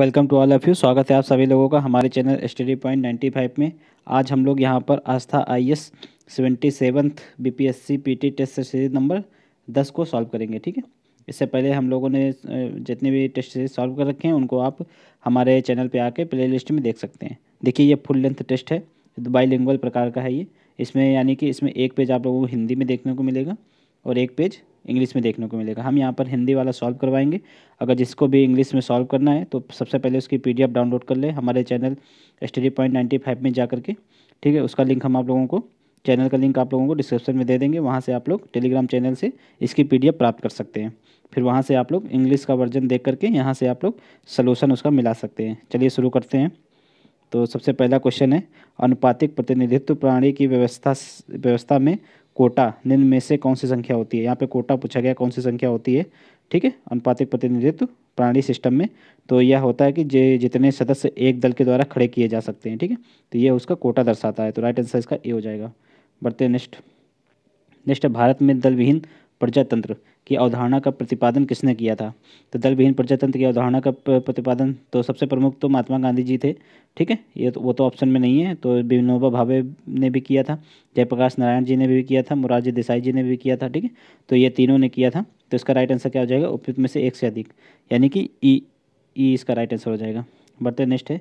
welcome to all of you स्वागत है आप सभी लोगों का हमारे channel study point ninety five में आज हम लोग यहाँ पर Astha I S seventy seventh B P S C P T test series number दस को सॉल्व करेंगे ठीक है इससे पहले हम लोगों ने जितने भी टेस्ट सीरीज सॉल्व कर रखे हैं उनको आप हमारे चैनल पर आके प्ले लिस्ट में देख सकते हैं देखिए ये फुल लेंथ टेस्ट है बाई प्रकार का है ये इसमें यानी कि इसमें एक पेज आप लोगों को हिंदी में देखने को मिलेगा और एक पेज इंग्लिश में देखने को मिलेगा हम यहाँ पर हिंदी वाला सॉल्व करवाएंगे अगर जिसको भी इंग्लिश में सॉल्व करना है तो सबसे पहले उसकी पी डाउनलोड कर ले हमारे channel study point ninety five में जा करके ठीक है उसका लिंक हम आप लोगों को चैनल का लिंक आप लोगों को डिस्क्रिप्शन में दे देंगे वहाँ से आप लोग टेलीग्राम चैनल से इसकी पी प्राप्त कर सकते हैं फिर वहाँ से आप लोग इंग्लिश का वर्जन देख करके यहाँ से आप लोग सलूशन उसका मिला सकते हैं चलिए शुरू करते हैं तो सबसे पहला क्वेश्चन है अनुपातिक प्रतिनिधित्व प्रणाली की व्यवस्था व्यवस्था में कोटा निम्न में से कौन सी संख्या होती है यहाँ पे कोटा पूछा गया कौन सी संख्या होती है ठीक है अनुपातिक प्रतिनिधित्व प्रणाली सिस्टम में तो यह होता है कि जे जितने सदस्य एक दल के द्वारा खड़े किए जा सकते हैं ठीक है तो यह उसका कोटा दर्शाता है तो राइट आंसर इसका ए हो जाएगा बढ़ते नेक्स्ट नेक्स्ट है भारत में दल विहीन प्रजातंत्र की अवधारणा का प्रतिपादन किसने किया था तो दल विहीन प्रजातंत्र की अवधारणा का प्रतिपादन तो सबसे प्रमुख तो महात्मा गांधी जी थे ठीक है ये तो वो तो ऑप्शन में नहीं है तो विनोबा भावे ने भी किया था जयप्रकाश नारायण जी ने भी किया था मुरारजी देसाई जी ने भी किया था ठीक है तो ये तीनों ने किया था तो इसका राइट आंसर क्या हो जाएगा उपयुक्त में से एक से अधिक यानी कि ई ई इसका राइट आंसर हो जाएगा बढ़ते नेक्स्ट है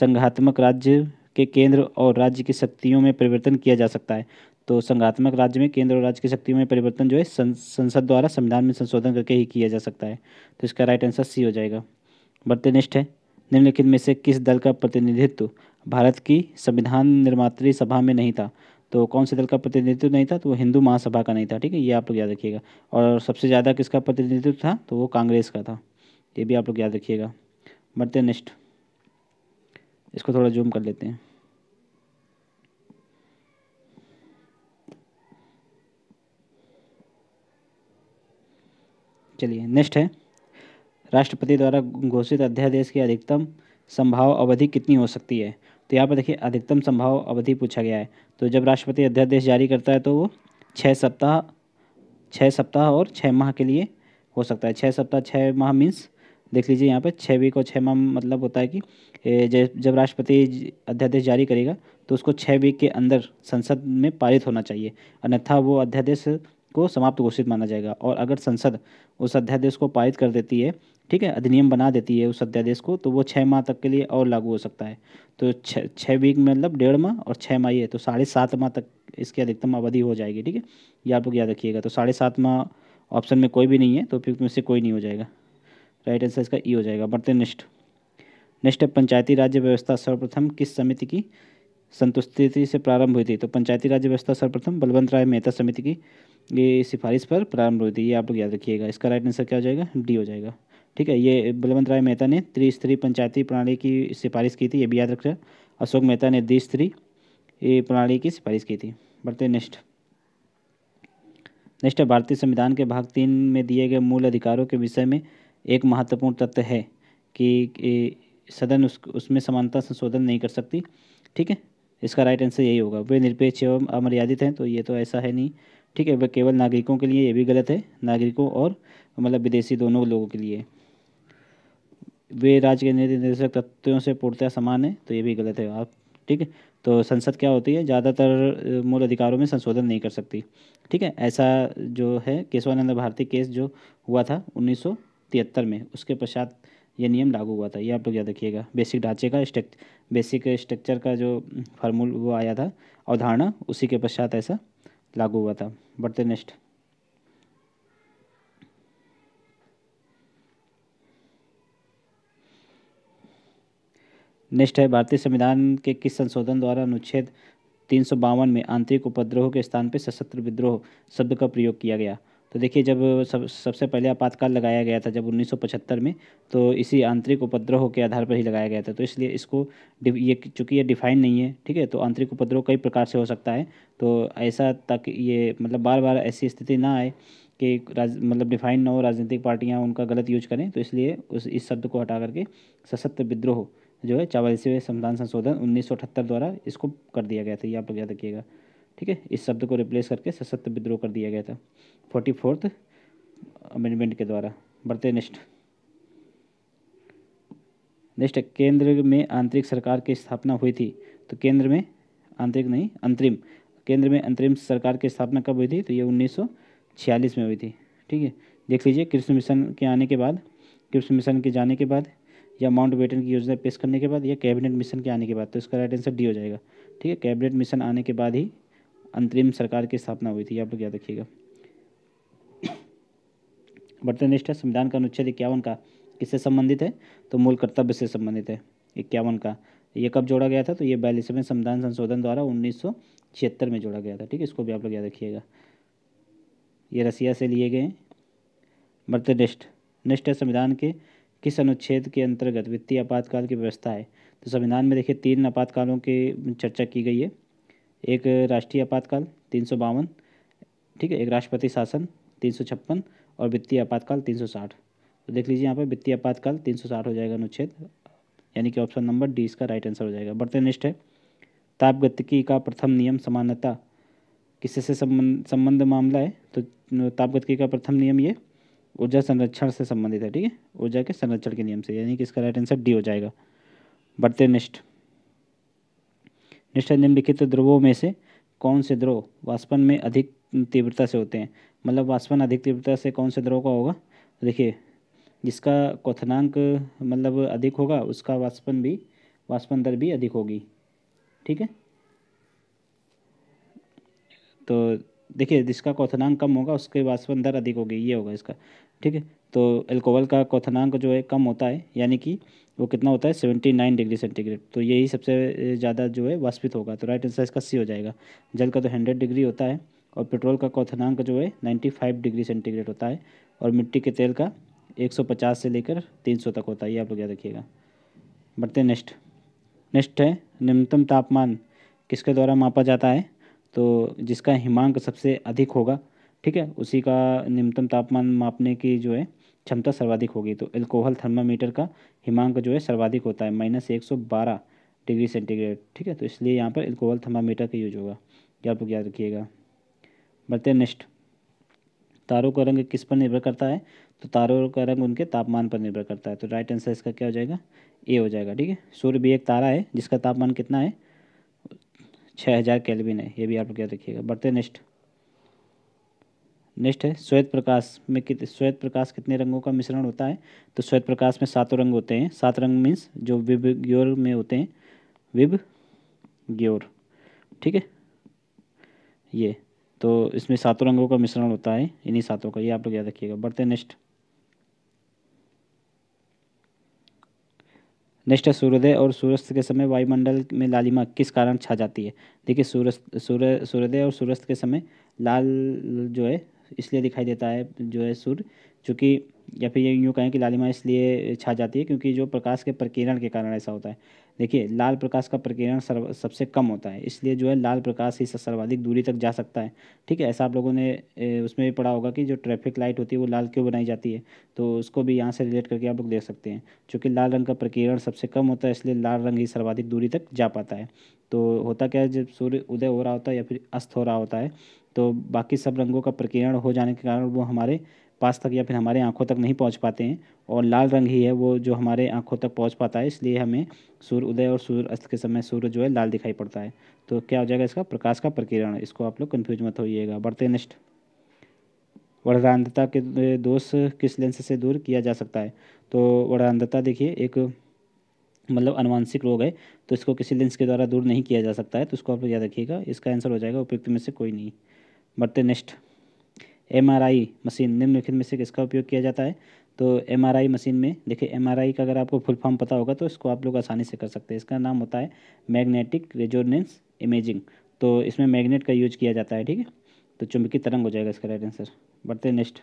संघात्मक राज्य के केंद्र और राज्य की शक्तियों में परिवर्तन किया जा सकता है तो संघात्मक राज्य में केंद्र और राज्य की शक्ति में परिवर्तन जो है संसद द्वारा संविधान में संशोधन करके ही किया जा सकता है तो इसका राइट आंसर सी हो जाएगा वर्तनिष्ठ है निम्नलिखित में से किस दल का प्रतिनिधित्व भारत की संविधान निर्मात्री सभा में नहीं था तो कौन से दल का प्रतिनिधित्व नहीं था तो वो हिंदू महासभा का नहीं था ठीक है ये आप लोग याद रखिएगा और सबसे ज़्यादा किसका प्रतिनिधित्व था तो वो कांग्रेस का था ये भी आप लोग याद रखिएगा बढ़ते नेक्स्ट इसको थोड़ा जूम कर लेते हैं चलिए नेक्स्ट है राष्ट्रपति द्वारा घोषित अध्यादेश की अधिकतम संभाव अवधि कितनी हो सकती है तो यहाँ पर देखिए अधिकतम संभाव अवधि पूछा गया है तो जब राष्ट्रपति अध्यादेश जारी करता है तो वो छः सप्ताह छः सप्ताह और छः माह के लिए हो सकता है छः सप्ताह छः माह मीन्स देख लीजिए यहाँ पर छः वीक और छः माह मतलब होता है कि जब राष्ट्रपति अध्यादेश जारी करेगा तो उसको छः वीक के अंदर संसद में पारित होना चाहिए अन्यथा वो अध्यादेश को समाप्त घोषित माना जाएगा और अगर संसद उस अध्यादेश को पारित कर देती है ठीक है अधिनियम बना देती है उस अध्यादेश को तो वो छः माह तक के लिए और लागू हो सकता है तो छः छः वीक मतलब डेढ़ माह और छः माह ये तो साढ़े सात माह तक इसकी अधिकतम अवधि हो जाएगी ठीक है ये आप लोग याद रखिएगा तो साढ़े सात माह ऑप्शन में कोई भी नहीं है तो उपयुक्त में से कोई नहीं हो जाएगा राइट आंसर इसका ई e हो जाएगा बढ़ते नेक्स्ट नेक्स्ट है पंचायती राज्य व्यवस्था सर्वप्रथम किस समिति की संतुष्टि से प्रारंभ हुई थी तो पंचायती राज व्यवस्था सर्वप्रथम बलवंत राय मेहता समिति की ये सिफारिश पर प्रारंभ हुई थी ये आप लोग याद रखिएगा इसका राइट आंसर क्या हो जाएगा डी हो जाएगा ठीक है ये बलवंत राय मेहता ने त्रिस्तरीय पंचायती प्रणाली की सिफारिश की थी ये भी याद रखा अशोक मेहता ने द्विस्तरीय प्रणाली की सिफारिश की थी बढ़ते नेक्स्ट नेक्स्ट भारतीय संविधान के भाग तीन में दिए गए मूल अधिकारों के विषय में एक महत्वपूर्ण तथ्य है कि सदन उस उसमें समानता संशोधन नहीं कर सकती ठीक है इसका राइट आंसर यही होगा वे निरपेक्ष एवं अमर्यादित हैं तो ये तो ऐसा है नहीं ठीक है वह केवल नागरिकों के लिए ये भी गलत है नागरिकों और मतलब विदेशी दोनों लोगों के लिए वे राज्य के निर्देशक तत्वों से पूर्णतः समान है तो ये भी गलत है आप ठीक है तो संसद क्या होती है ज़्यादातर मूल अधिकारों में संशोधन नहीं कर सकती ठीक है ऐसा जो है केशवानंद भारती केस जो हुआ था उन्नीस में उसके पश्चात ये नियम लागू हुआ था ये आप लोग याद रखिएगा बेसिक ढांचे का स्ट्रक्चर बेसिक स्ट्रक्चर का जो फार्मूल वो आया था अवधारणा उसी के पश्चात ऐसा लागू हुआ था बढ़ते नेक्स्ट नेक्स्ट है भारतीय संविधान के किस संशोधन द्वारा अनुच्छेद तीन में आंतरिक उपद्रोह के स्थान पर सशस्त्र विद्रोह शब्द का प्रयोग किया गया तो देखिए जब सब सबसे पहले आपातकाल लगाया गया था जब 1975 में तो इसी आंतरिक उपद्रव के आधार पर ही लगाया गया था तो इसलिए इसको ये चूँकि ये डिफाइन नहीं है ठीक है तो आंतरिक उपद्रव कई प्रकार से हो सकता है तो ऐसा तक ये मतलब बार बार ऐसी स्थिति ना आए कि राज मतलब डिफाइन ना हो राजनीतिक पार्टियाँ उनका गलत यूज करें तो इसलिए उस इस शब्द को हटा करके सशक्त विद्रोह जो है चावालीसवें संविधान संशोधन उन्नीस द्वारा इसको कर दिया गया था ये आप लोग याद रखिएगा ठीक है इस शब्द को रिप्लेस करके सशक्त विद्रोह कर दिया गया था फोर्टी फोर्थ अमेंडमेंट के द्वारा बढ़ते नेक्स्ट नेक्स्ट केंद्र में आंतरिक सरकार की स्थापना हुई थी तो केंद्र में आंतरिक नहीं अंतरिम केंद्र में अंतरिम सरकार की स्थापना कब हुई थी तो ये 1946 में हुई थी ठीक है देख लीजिए कृष्ण मिशन के आने के बाद कृष्ण मिशन के जाने के बाद या माउंट बेटन की योजना पेश करने के बाद या कैबिनेट मिशन के आने के बाद तो इसका राइट आंसर डी हो जाएगा ठीक है कैबिनेट मिशन आने के बाद ही अंतरिम सरकार की स्थापना हुई थी आप लोग याद रखिएगा बर्तनिष्ठ है संविधान का अनुच्छेद इक्यावन का किससे संबंधित है तो मूल कर्तव्य से संबंधित है इक्यावन का ये कब जोड़ा गया था तो ये बयालीसवें संविधान संशोधन द्वारा उन्नीस में जोड़ा गया था ठीक है इसको भी आप लोग याद रखिएगा ये रसिया से लिए गए वर्तनिष्ठ निष्ठ संविधान के किस अनुच्छेद के अंतर्गत वित्तीय आपातकाल की व्यवस्था है तो संविधान में देखिए तीन आपातकालों की चर्चा की गई है एक राष्ट्रीय आपातकाल तीन ठीक है एक राष्ट्रपति शासन तीन और वित्तीय आपातकाल तीन तो देख लीजिए यहाँ पर वित्तीय आपातकाल तीन हो जाएगा अनुच्छेद यानी कि ऑप्शन नंबर डी इसका राइट आंसर हो जाएगा बढ़ते नेक्स्ट है ताप गतिकी का प्रथम नियम समानता किससे से संबंध संबंध मामला है तो ताप गतिकी का प्रथम नियम ये ऊर्जा संरक्षण से संबंधित है ठीक है ऊर्जा के संरक्षण के नियम से यानी कि इसका राइट आंसर डी हो जाएगा बढ़ते नेक्स्ट निष्ठा निम्नलिखित ध्रुवों में से कौन से द्रव वाष्पन में अधिक तीव्रता से होते हैं मतलब वाष्पन अधिक तीव्रता से कौन से द्रव का होगा तो देखिए जिसका क्वथनांक मतलब अधिक होगा उसका वाष्पन भी वाष्पन दर भी अधिक होगी ठीक है तो देखिए जिसका क्वथनांक कम होगा उसके वाष्पन दर अधिक होगी ये होगा इसका ठीक है तो एल्कोहल का क्वथनांक जो है कम होता है यानी कि वो कितना होता है सेवेंटी नाइन डिग्री सेंटीग्रेड तो यही सबसे ज़्यादा जो है वाष्पित होगा तो राइट आंसर इसका सी हो जाएगा जल का तो हंड्रेड डिग्री होता है और पेट्रोल का कौथनांक जो है नाइन्टी फाइव डिग्री सेंटीग्रेड होता है और मिट्टी के तेल का एक सौ पचास से लेकर तीन सौ तक होता है ये आप लोग याद रखिएगा बढ़ते नेक्स्ट नेक्स्ट है निम्नतम तापमान किसके द्वारा मापा जाता है तो जिसका हिमांक सबसे अधिक होगा ठीक है उसी का निम्नतम तापमान मापने की जो है क्षमता सर्वाधिक होगी तो एल्कोहल थर्मामीटर का हिमांक जो है सर्वाधिक होता है माइनस एक सौ बारह डिग्री सेंटीग्रेड ठीक है तो इसलिए यहाँ पर एल्कोहल थर्मामीटर का यूज होगा ये आप लोग याद रखिएगा बढ़ते नेक्स्ट तारों का रंग किस पर निर्भर करता है तो तारों का रंग उनके तापमान पर निर्भर करता है तो राइट आंसर इसका क्या हो जाएगा ए हो जाएगा ठीक है सूर्य भी एक तारा है जिसका तापमान कितना है छः हज़ार कैलविन है ये भी आप लोग याद रखिएगा बढ़ते नेक्स्ट नेक्स्ट है श्वेत प्रकाश में कित श्वेत प्रकाश कितने रंगों का मिश्रण होता है तो श्वेत प्रकाश में सातों रंग होते हैं सात रंग मीन्स जो विभ ग्योर में होते हैं विभ ग्योर ठीक है ये तो इसमें सातों रंगों का मिश्रण होता है इन्हीं सातों का ये आप लोग याद रखिएगा बढ़ते नेक्स्ट नेक्स्ट है सूर्योदय और सूर्यास्त के समय वायुमंडल में लालिमा किस कारण छा जाती है देखिए सूर्य सूर्य सूर्योदय और सूर्यास्त के समय लाल जो है इसलिए दिखाई देता है जो है सूर्य चूँकि या फिर ये यूँ कहें कि लालिमा इसलिए छा जाती है क्योंकि जो प्रकाश के प्रकीर्ण के कारण ऐसा होता है देखिए लाल प्रकाश का सर्व सबसे कम होता है इसलिए जो है लाल प्रकाश ही सर्वाधिक दूरी तक जा सकता है ठीक है ऐसा आप लोगों ने उसमें भी पढ़ा होगा कि जो ट्रैफिक लाइट होती है वो लाल क्यों बनाई जाती है तो उसको भी यहाँ से रिलेट करके आप लोग देख सकते हैं चूँकि लाल रंग का प्रकीर्ण सबसे कम होता है इसलिए लाल रंग ही सर्वाधिक दूरी तक जा पाता है तो होता क्या है जब सूर्य उदय हो रहा होता है या फिर अस्त हो रहा होता है तो बाकी सब रंगों का प्रकीर्ण हो जाने के कारण वो हमारे पास तक या फिर हमारे आँखों तक नहीं पहुँच पाते हैं और लाल रंग ही है वो जो हमारे आँखों तक पहुँच पाता है इसलिए हमें सूर्य उदय और सूर्य अस्त के समय सूर्य जो है लाल दिखाई पड़ता है तो क्या हो जाएगा इसका प्रकाश का प्रकीर्ण इसको आप लोग कन्फ्यूज मत होइएगा बढ़ते निष्ठ वर्णांधता के दोष किस लेंस से दूर किया जा सकता है तो वर्णांधता देखिए एक मतलब अनुवांशिक रोग है तो इसको किसी लेंस के द्वारा दूर नहीं किया जा सकता है तो इसको आप लोग याद रखिएगा इसका आंसर हो जाएगा उपयुक्त में से कोई नहीं बढ़ते नेक्स्ट एम मशीन निम्नलिखित में से किसका उपयोग किया जाता है तो एम मशीन में देखिए एम का अगर आपको फुल फॉर्म पता होगा तो इसको आप लोग आसानी से कर सकते हैं इसका नाम होता है मैग्नेटिक रेजोनेंस इमेजिंग तो इसमें मैग्नेट का यूज किया जाता है ठीक है तो चुंबकीय तरंग हो जाएगा इसका राइट आंसर बढ़ते नेक्स्ट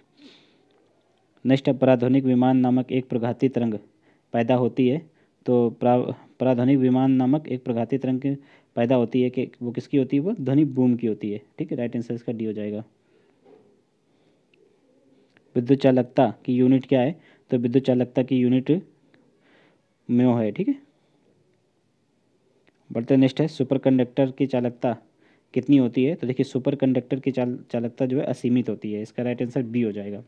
नेक्स्ट नेक्स्ट पराध्वनिक विमान नामक एक प्रघाती तरंग पैदा होती है तो पराध्वनिक विमान नामक एक प्रघाती तरंग पैदा होती है कि वो किसकी होती है वो ध्वनि बूम की होती है ठीक है राइट आंसर इसका डी हो जाएगा विद्युत चालकता की यूनिट क्या है तो विद्युत चालकता की यूनिट म्यो है ठीक है बढ़ते नेक्स्ट है सुपर कंडक्टर की चालकता कितनी होती है तो देखिए सुपर कंडक्टर की चाल चालकता जो है असीमित होती है इसका राइट आंसर बी हो जाएगा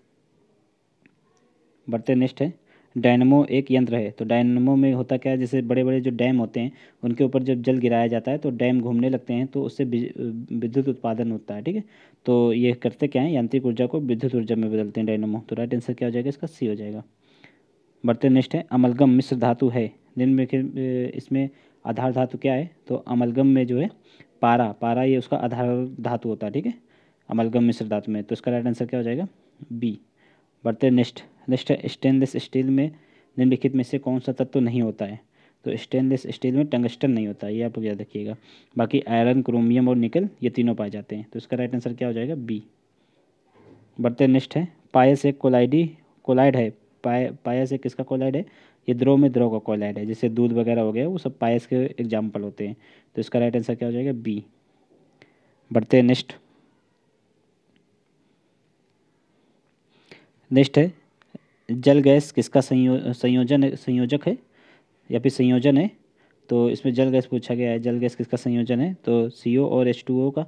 बढ़ते नेक्स्ट है डायनमो एक यंत्र है तो डायनमो में होता क्या है जैसे बड़े बड़े जो डैम होते हैं उनके ऊपर जब जल गिराया जाता है तो डैम घूमने लगते हैं तो उससे विद्युत उत्पादन होता है ठीक है तो ये करते क्या है यांत्रिक ऊर्जा को विद्युत ऊर्जा में बदलते हैं डायनमो तो राइट आंसर क्या हो जाएगा इसका सी हो जाएगा बढ़ते नेक्स्ट है अमलगम मिश्र धातु है जिनमें इसमें आधार धातु क्या है तो अमलगम में जो है पारा पारा ये उसका आधार धातु होता है ठीक है अमलगम मिश्र धातु में तो इसका राइट आंसर क्या हो जाएगा बी बढ़ते नेक्स्ट स्टेनलेस स्टील में निम्नलिखित में से कौन सा तत्व नहीं होता है तो स्टेनलेस स्टील में टंगस्टन नहीं होता ये आप याद रखिएगा बाकी आयरन क्रोमियम और निकल ये तीनों पाए जाते हैं तो इसका राइट आंसर क्या हो जाएगा बी बढ़ते नेक्स्ट है पायस एक कोलाइडी कोलाइड है पाय पायस एक किसका कोलाइड है ये द्रो में द्रो का कोलाइड है जैसे दूध वगैरह हो गया वो सब पायस के एग्जाम्पल होते हैं तो इसका राइट आंसर क्या हो जाएगा बी बढ़ते नेक्स्ट नेक्स्ट है जल गैस किसका संयो संयोजन संयोजक है या फिर संयोजन है तो इसमें जल गैस पूछा गया है जल गैस किसका संयोजन है तो सी और एच का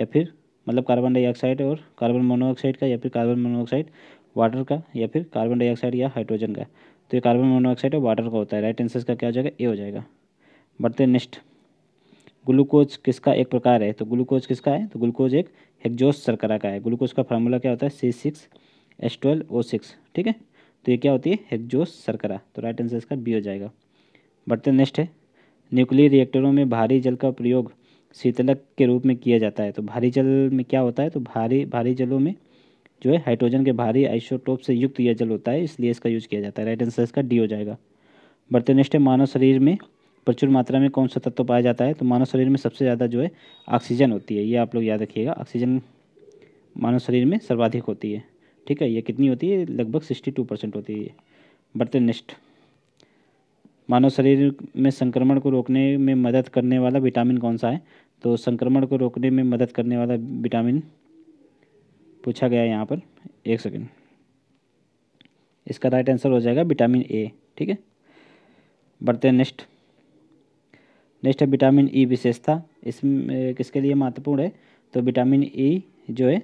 या फिर मतलब कार्बन डाइऑक्साइड और कार्बन मोनोऑक्साइड का या फिर कार्बन मोनोऑक्साइड वाटर का या फिर कार्बन डाइऑक्साइड या हाइड्रोजन का तो ये कार्बन मोनोऑक्साइड और वाटर का होता है राइट आंसर का क्या हो जाएगा ए हो जाएगा बढ़ते नेक्स्ट ग्लूकोज किसका एक प्रकार है तो ग्लूकोज किसका है तो ग्लूकोज एक हेक्जोस सरकरा का है ग्लूकोज का फार्मूला क्या होता है C six H twelve O six ठीक है तो ये क्या होती है हेक्जोस सरकरा तो राइट आंसर इसका बी हो जाएगा बढ़ते नेक्स्ट है न्यूक्लियर रिएक्टरों में भारी जल का प्रयोग शीतलक के रूप में किया जाता है तो भारी जल में क्या होता है तो भारी भारी जलों में जो है हाइड्रोजन के भारी आइसोटोप से युक्त यह जल होता है इसलिए इसका यूज किया जाता है राइट आंसर इसका डी हो जाएगा बढ़ते नेक्स्ट है मानव शरीर में प्रचुर मात्रा में कौन सा तत्व पाया जाता है तो मानव शरीर में सबसे ज़्यादा जो है ऑक्सीजन होती है ये आप लोग याद रखिएगा ऑक्सीजन मानव शरीर में सर्वाधिक होती है ठीक है ये कितनी होती है लगभग सिक्सटी टू परसेंट होती है बढ़ते नेक्स्ट मानव शरीर में संक्रमण को रोकने में मदद करने वाला विटामिन कौन सा है तो संक्रमण को रोकने में मदद करने वाला विटामिन पूछा गया है यहाँ पर एक सेकेंड इसका राइट आंसर हो जाएगा विटामिन ए ठीक है बढ़ते हैं नेक्स्ट नेक्स्ट है विटामिन ई e विशेषता इसमें किसके लिए महत्वपूर्ण है तो विटामिन ई e जो है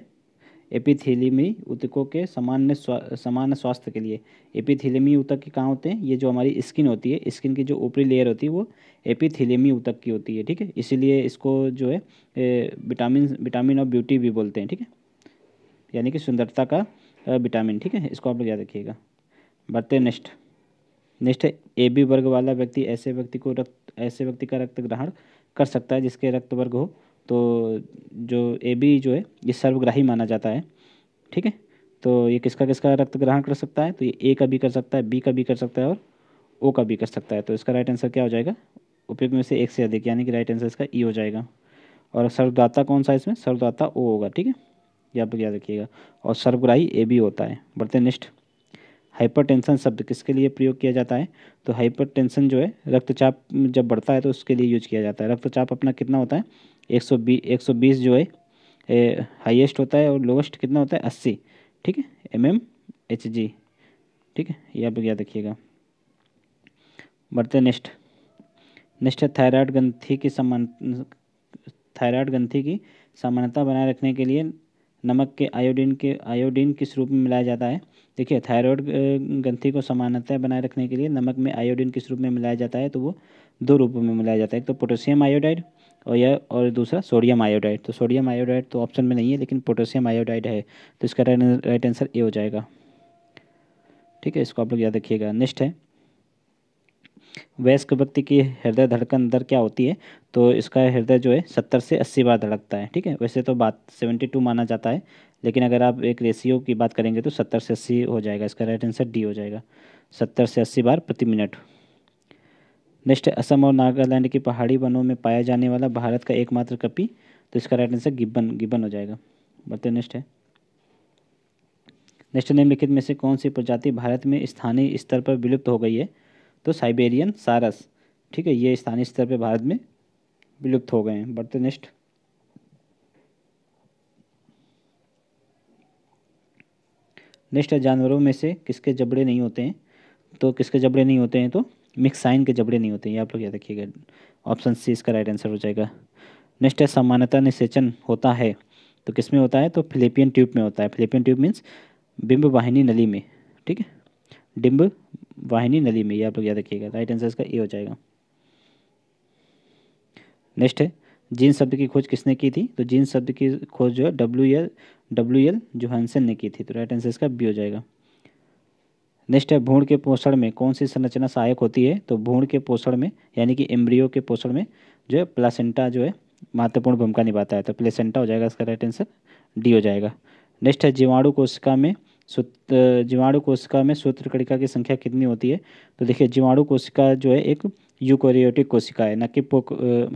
एपिथेलिमी उतकों के सामान्य स्वा, सामान्य स्वास्थ्य के लिए एपिथेलिमी उतक के कहाँ होते हैं ये जो हमारी स्किन होती है स्किन की जो ऊपरी लेयर होती है वो एपिथेलिमी उतक की होती है ठीक है इसीलिए इसको जो है विटामिन विटामिन ऑफ ब्यूटी भी बोलते हैं ठीक है यानी कि सुंदरता का विटामिन ठीक है इसको आप लोग याद रखिएगा बढ़ते हैं नेक्स्ट नेक्स्ट है ए बी वर्ग वाला व्यक्ति ऐसे व्यक्ति को रक्त ऐसे व्यक्ति का रक्त ग्रहण कर सकता है जिसके रक्त वर्ग हो तो जो ए बी जो है ये सर्वग्राही माना जाता है ठीक है तो ये किसका किसका रक्त ग्रहण कर सकता है तो ये ए का भी कर सकता है बी का भी कर सकता है और ओ का भी कर सकता है तो इसका राइट आंसर क्या हो जाएगा उपयोग में से एक से अधिक यानी कि राइट आंसर इसका ई e हो जाएगा और सर्वदाता कौन सा इसमें सर्वदाता ओ होगा ठीक है ये आप याद रखिएगा और सर्वग्राही ए भी होता है बढ़ते निष्ठ हाइपरटेंशन शब्द किसके लिए प्रयोग किया जाता है तो हाइपरटेंशन जो है रक्तचाप जब बढ़ता है तो उसके लिए यूज किया जाता है रक्तचाप अपना कितना होता है एक सौ बी एक सौ बीस जो है हाईएस्ट होता है और लोवेस्ट कितना होता है अस्सी ठीक है एम एम एच जी ठीक है ये आप याद रखिएगा बढ़ते नेक्स्ट नेक्स्ट है थायराइड ग्रंथि की समान थायराइड ग्रंथि की समानता बनाए रखने के लिए नमक के आयोडीन के आयोडीन किस रूप में मिलाया जाता है देखिए थायराइड ग्रंथि को समानता बनाए रखने के लिए नमक में आयोडीन किस रूप में मिलाया जाता है तो वो दो रूपों में मिलाया जाता है एक तो पोटेशियम आयोडाइड और यह और दूसरा सोडियम आयोडाइड तो सोडियम आयोडाइड तो ऑप्शन में नहीं है लेकिन पोटेशियम आयोडाइड है तो इसका राइट आंसर ए हो जाएगा ठीक है इसको आप लोग याद रखिएगा नेक्स्ट है वयस्क व्यक्ति की हृदय धड़कन दर क्या होती है तो इसका हृदय जो है सत्तर से अस्सी बार धड़कता है ठीक है वैसे तो बात सेवेंटी टू माना जाता है लेकिन अगर आप एक रेशियो की बात करेंगे तो सत्तर से अस्सी हो जाएगा इसका राइट आंसर डी हो जाएगा सत्तर से अस्सी बार प्रति मिनट नेक्स्ट असम और नागालैंड की पहाड़ी वनों में पाया जाने वाला भारत का एकमात्र कपी तो इसका राइट आंसर गिब्बन गिब्बन हो जाएगा बढ़ते नेक्स्ट है नेक्स्ट निम्नलिखित में से कौन सी प्रजाति भारत में स्थानीय स्तर पर विलुप्त हो गई है तो साइबेरियन सारस ठीक है ये स्थानीय स्तर पर भारत में विलुप्त हो गए हैं बढ़ते नेक्स्ट नेक्स्ट है जानवरों में से किसके जबड़े नहीं होते हैं तो किसके जबड़े नहीं होते हैं तो मिक्स साइन के जबड़े नहीं होते हैं ये आप लोग याद रखिएगा ऑप्शन सी इसका राइट आंसर हो जाएगा नेक्स्ट है सामान्यता निषेचन होता है तो किस में होता है तो फिलिपियन ट्यूब में होता है फिलिपियन ट्यूब मीन्स बिंब वाहिनी नली में ठीक है डिम्ब वाहिनी नली में ये आप लोग याद रखिएगा राइट आंसर इसका ए हो जाएगा नेक्स्ट है जीन शब्द की खोज किसने की थी तो जीन शब्द की खोज जो है W L W L Johnson ने की थी तो राइट आंसर इसका बी हो जाएगा नेक्स्ट है भूण के पोषण में कौन सी संरचना सहायक होती है तो भूण के पोषण में यानी कि एम्ब्रियो के पोषण में जो है प्लासेंटा जो है महत्वपूर्ण भूमिका निभाता है तो प्लेसेंटा हो जाएगा इसका राइट आंसर डी हो जाएगा नेक्स्ट है जीवाणु कोशिका में जीवाणु कोशिका में सूत्रकड़िका की संख्या कितनी होती है तो देखिए जीवाणु कोशिका जो है एक यूकोरियोटिक कोशिकाएं ना कि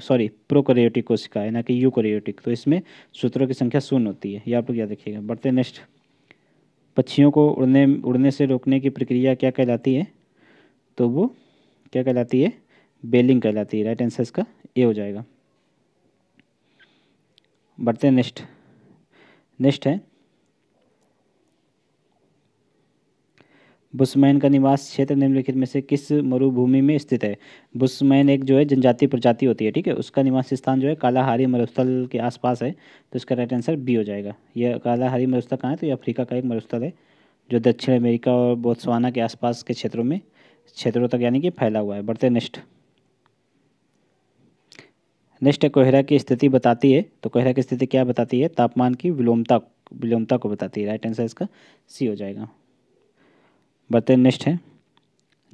सॉरी प्रोकोरियोटिक कोशिकाएं ना कि यूकोरियोटिक तो इसमें सूत्रों की संख्या शून्य होती है ये आप लोग याद रखिएगा बढ़ते नेक्स्ट पक्षियों को उड़ने उड़ने से रोकने की प्रक्रिया क्या कहलाती है तो वो क्या कहलाती है बेलिंग कहलाती है राइट आंसर इसका ए हो जाएगा बढ़ते नेक्स्ट नेक्स्ट है बुस्मैन का निवास क्षेत्र निम्नलिखित में से किस मरुभूमि में स्थित है बुस्मैन एक जो है जनजातीय प्रजाति होती है ठीक है उसका निवास स्थान जो है कालाहारी मरुस्थल के आसपास है तो इसका राइट आंसर बी हो जाएगा यह कालाहारी मरुस्थल कहाँ है तो ये अफ्रीका का एक मरुस्थल है जो दक्षिण अमेरिका और बोत्सवाना के आसपास के क्षेत्रों में क्षेत्रों तक यानी कि फैला हुआ है बढ़ते नेक्स्ट नेक्स्ट कोहरा की स्थिति बताती है तो कोहरा की स्थिति क्या बताती है तापमान की विलोमता विलोमता को बताती है राइट आंसर इसका सी हो जाएगा वतननिष्ठ हैं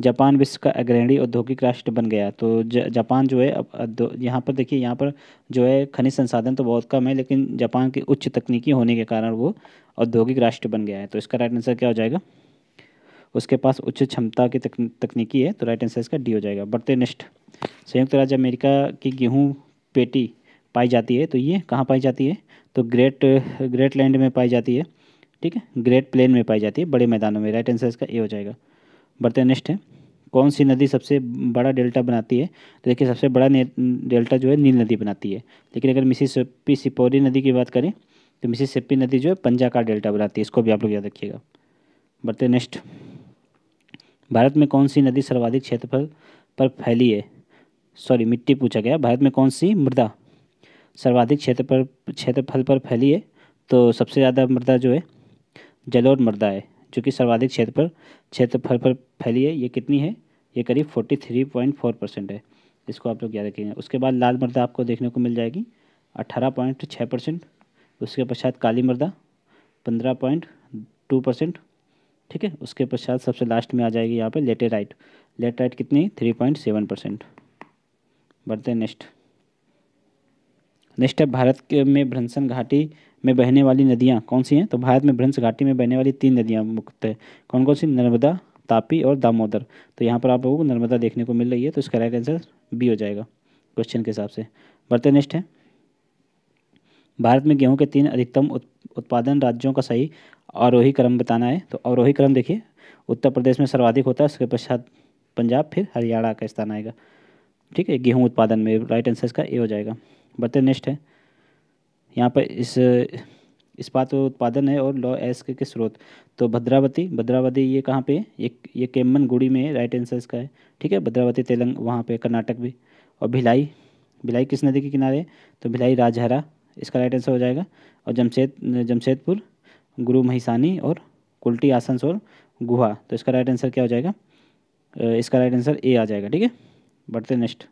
जापान विश्व का अग्रणी औद्योगिक राष्ट्र बन गया तो ज, जापान जो है अब यहाँ पर देखिए यहाँ पर जो है खनिज संसाधन तो बहुत कम है लेकिन जापान की उच्च तकनीकी होने के कारण वो औद्योगिक राष्ट्र बन गया है तो इसका राइट आंसर क्या हो जाएगा उसके पास उच्च क्षमता की तकन, तकनीकी है तो राइट आंसर इसका डी हो जाएगा बढ़ते निष्ठ संयुक्त राज्य अमेरिका की गेहूँ पेटी पाई जाती है तो ये कहाँ पाई जाती है तो ग्रेट ग्रेट लैंड में पाई जाती है ठीक है ग्रेट प्लेन में पाई जाती है बड़े मैदानों में राइट आंसर इसका ए हो जाएगा बढ़ते नेक्स्ट है कौन सी नदी सबसे बड़ा डेल्टा बनाती है तो देखिए सबसे बड़ा डेल्टा जो है नील नदी बनाती है लेकिन अगर सेप्पी सिपोरी नदी की बात करें तो सेप्पी नदी जो है पंजा का डेल्टा बनाती है इसको भी आप लोग याद रखिएगा बढ़ते नेक्स्ट भारत में कौन सी नदी सर्वाधिक क्षेत्रफल पर फैली है सॉरी मिट्टी पूछा गया भारत में कौन सी मृदा सर्वाधिक क्षेत्र पर क्षेत्रफल पर फैली है तो सबसे ज़्यादा मृदा जो है जलोर मर्दा है जो कि सर्वाधिक क्षेत्र पर क्षेत्रफल पर फैली है ये कितनी है ये करीब forty three point four percent है इसको आप लोग याद रखेंगे उसके बाद लाल मर्दा आपको देखने को मिल जाएगी अठारह पॉइंट छः परसेंट उसके पश्चात काली मर्दा पंद्रह पॉइंट टू परसेंट ठीक है उसके पश्चात सबसे लास्ट में आ जाएगी यहाँ राइट लेटेराइट लेटेराइट कितनी थ्री पॉइंट सेवन परसेंट बढ़ते हैं नेक्स्ट नेक्स्ट है भारत के में भ्रंसन घाटी में बहने वाली नदियाँ कौन सी हैं तो भारत में भ्रंश घाटी में बहने वाली तीन नदियाँ मुक्त है कौन कौन सी नर्मदा तापी और दामोदर तो यहाँ पर आप लोगों को नर्मदा देखने को मिल रही है तो इसका राइट आंसर बी हो जाएगा क्वेश्चन के हिसाब से बढ़ते नेक्स्ट है भारत में गेहूं के तीन अधिकतम उत्पादन राज्यों का सही आरोही क्रम बताना है तो आरोही क्रम देखिए उत्तर प्रदेश में सर्वाधिक होता है उसके पश्चात पंजाब फिर हरियाणा का स्थान आएगा ठीक है गेहूँ उत्पादन में राइट आंसर इसका ए हो जाएगा बढ़ते नेक्स्ट है यहाँ पर इस इस्पात उत्पादन है और लॉ एस के, स्रोत तो भद्रावती भद्रावती ये कहाँ पे ये ये केम्मन गुड़ी में राइट आंसर इसका है ठीक है भद्रावती तेलंग वहाँ पे कर्नाटक भी और भिलाई भिलाई किस नदी के किनारे तो भिलाई राजहरा इसका राइट आंसर हो जाएगा और जमशेद जमशेदपुर गुरु महिसानी और कुल्टी आसनसोल गुहा तो इसका राइट आंसर क्या हो जाएगा इसका राइट आंसर ए आ जाएगा ठीक है बढ़ते नेक्स्ट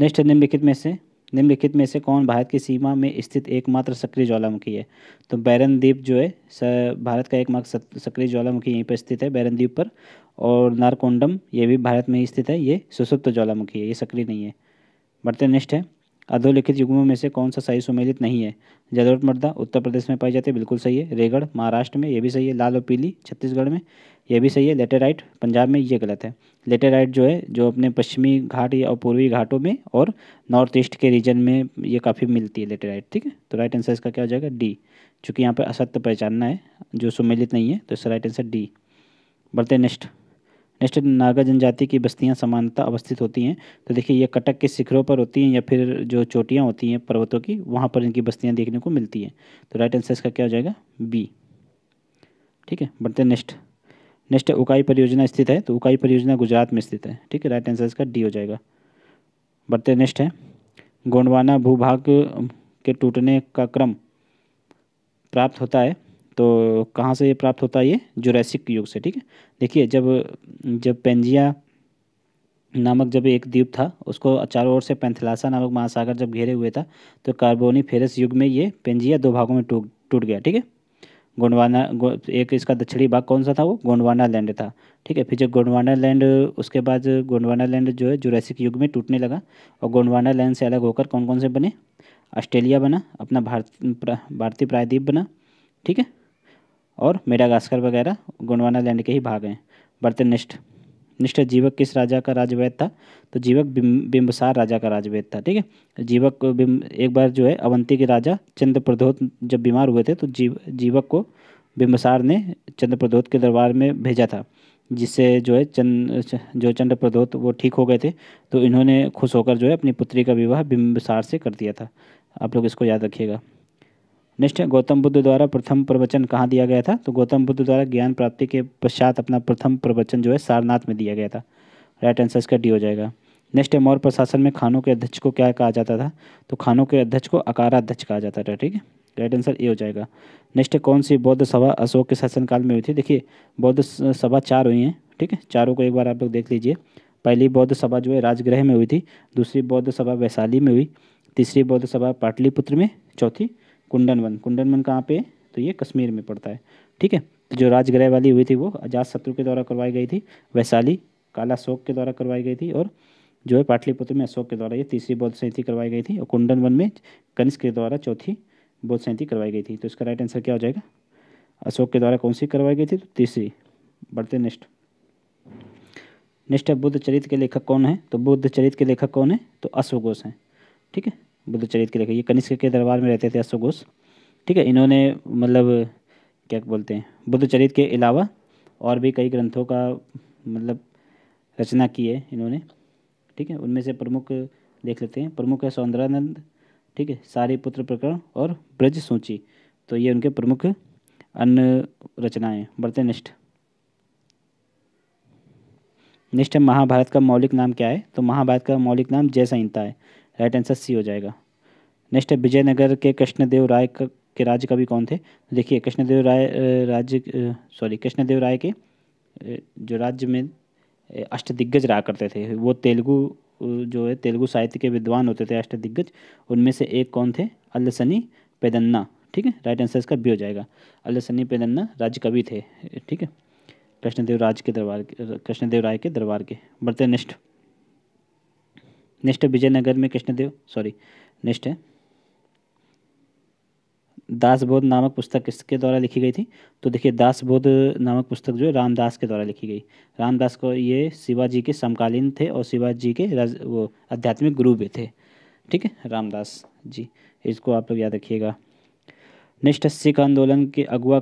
नेक्स्ट है निम्नलिखित में से निम्नलिखित में से कौन भारत की सीमा में स्थित एकमात्र सक्रिय ज्वालामुखी है तो बैरन द्वीप जो है भारत का एकमात्र सक्रिय ज्वालामुखी यहीं पर स्थित है बैरन द्वीप पर और नारकोंडम ये भी भारत में ही स्थित है ये सुसुप्त ज्वालामुखी है ये सक्रिय नहीं है बढ़ते नेक्स्ट है अधोलिखित युग्मों में से कौन सा सही सुमेलित नहीं है जलोट मर्दा उत्तर प्रदेश में पाई जाती है बिल्कुल सही है रेगढ़ महाराष्ट्र में ये भी सही है लाल और पीली छत्तीसगढ़ में ये भी सही है लेटेराइट पंजाब में ये गलत है लेटेराइट जो है जो अपने पश्चिमी घाट या और पूर्वी घाटों में और नॉर्थ ईस्ट के रीजन में ये काफ़ी मिलती है लेटेराइट ठीक है तो राइट आंसर इसका क्या हो जाएगा डी चूँकि यहाँ पर असत्य पहचानना है जो सुमेलित नहीं है तो इसका राइट आंसर डी बढ़ते नेक्स्ट नेक्स्ट नागा जनजाति की बस्तियाँ समानता अवस्थित होती हैं तो देखिए ये कटक के शिखरों पर होती हैं या फिर जो चोटियाँ होती हैं पर्वतों की वहाँ पर इनकी बस्तियाँ देखने को मिलती हैं तो राइट आंसर इसका क्या हो जाएगा बी ठीक है बढ़ते हैं नेक्स्ट नेक्स्ट उकाई परियोजना स्थित है तो उकाई परियोजना गुजरात में स्थित है ठीक है राइट आंसर इसका डी हो जाएगा बढ़ते नेक्स्ट है गोंडवाना भूभाग के टूटने का क्रम प्राप्त होता है तो कहाँ से ये प्राप्त होता है ये जुरैसिक युग से ठीक है देखिए जब जब पेंजिया नामक जब एक द्वीप था उसको चारों ओर से पैंथलासा नामक महासागर जब घेरे हुए था तो कार्बोनी फेरस युग में ये पेंजिया दो भागों में टूट टूट गया ठीक है गोंडवाना गो, एक इसका दक्षिणी भाग कौन सा था वो गोंडवाना लैंड था ठीक है फिर जब गोंडवाना लैंड उसके बाद गोंडवाना लैंड जो है जुरैसिक युग में टूटने लगा और गोंडवाना लैंड से अलग होकर कौन कौन से बने ऑस्ट्रेलिया बना अपना भारत भारतीय प्रायद्वीप बना ठीक है और मेडागास्कर वगैरह गुणवाना लैंड के ही भाग हैं बर्तनिष्ठ निष्ठ जीवक किस राजा का राजवैद था तो जीवक बिम बिम्बसार राजा का राजवैद था ठीक है जीवक बिम एक बार जो है अवंती के राजा चंद्रप्रदोत जब बीमार हुए थे तो जीव जीवक को बिम्बसार ने चंद्रप्रदोत के दरबार में भेजा था जिससे जो है चंद जो चंद्रप्रदोत वो ठीक हो गए थे तो इन्होंने खुश होकर जो है अपनी पुत्री का विवाह बिम्बसार से कर दिया था आप लोग इसको याद रखिएगा नेक्स्ट है गौतम बुद्ध द्वारा प्रथम प्रवचन कहाँ दिया गया था तो गौतम बुद्ध द्वारा ज्ञान प्राप्ति के पश्चात अपना प्रथम प्रवचन जो है सारनाथ में दिया गया था राइट आंसर इसका डी हो जाएगा नेक्स्ट है मौर्य प्रशासन में खानों के अध्यक्ष को क्या कहा जाता था तो खानों के अध्यक्ष को अकाराध्यक्ष कहा जाता था ठीक है राइट आंसर ए हो जाएगा नेक्स्ट कौन सी बौद्ध सभा अशोक के शासनकाल में हुई थी देखिए बौद्ध सभा चार हुई हैं ठीक है चारों को एक बार आप लोग देख लीजिए पहली बौद्ध सभा जो है राजगृह में हुई थी दूसरी बौद्ध सभा वैशाली में हुई तीसरी बौद्ध सभा पाटलिपुत्र में चौथी कुंडन वन कुंडन वन कहाँ पे तो ये कश्मीर में पड़ता है ठीक है तो जो राजगृह वाली हुई थी वो अजात शत्रु के द्वारा करवाई गई थी वैशाली काला शोक के द्वारा करवाई गई थी और जो है पाटलिपुत्र में अशोक के द्वारा ये तीसरी बौद्ध संहिति करवाई गई थी और कुंडन वन में कनिष्क के द्वारा चौथी बौद्ध सहिति करवाई गई थी तो इसका राइट आंसर क्या हो जाएगा अशोक के द्वारा कौन सी करवाई गई थी तो तीसरी बढ़ते नेक्स्ट नेक्स्ट है बुद्ध चरित्र के लेखक कौन है तो बुद्ध चरित्र के लेखक कौन है तो अश्वघोष हैं ठीक है बुद्ध चरित्र के देखिए ये कनिष्क के दरबार में रहते थे अश्वघोष ठीक है इन्होंने मतलब क्या बोलते हैं बुद्ध चरित के अलावा और भी कई ग्रंथों का मतलब रचना की है इन्होंने ठीक है उनमें से प्रमुख देख लेते हैं प्रमुख है सौंदरानंद ठीक है सारे पुत्र प्रकरण और ब्रज सूची तो ये उनके प्रमुख अन्य रचनाएं बढ़ते निष्ठ नेक्स्ट है महाभारत का मौलिक नाम क्या है तो महाभारत का मौलिक नाम जय संहिता है राइट आंसर सी हो जाएगा नेक्स्ट है विजयनगर के कृष्णदेव राय के राज्य कवि कौन थे देखिए कृष्णदेव राय राज्य सॉरी कृष्णदेव राय के जो राज्य में अष्ट दिग्गज रहा करते थे वो तेलुगु जो है तेलुगु साहित्य के विद्वान होते थे अष्ट दिग्गज उनमें से एक कौन थे अल्लसनी पेदन्ना ठीक है राइट आंसर इसका बी हो जाएगा अल्लसनी पेदन्ना राज्य कवि थे ठीक है कृष्णदेव राज के दरबार कृष्णदेव राय के दरबार के बढ़ते नेक्स्ट नेक्स्ट है विजयनगर में कृष्णदेव सॉरी नेक्स्ट है दासबोध नामक पुस्तक किसके द्वारा लिखी गई थी तो देखिए दासबोध नामक पुस्तक जो है रामदास के द्वारा लिखी गई रामदास को ये शिवाजी के समकालीन थे और शिवाजी के राज वो आध्यात्मिक गुरु भी थे ठीक है रामदास जी इसको आप लोग याद रखिएगा नेक्स्ट है सिख आंदोलन के अगुआ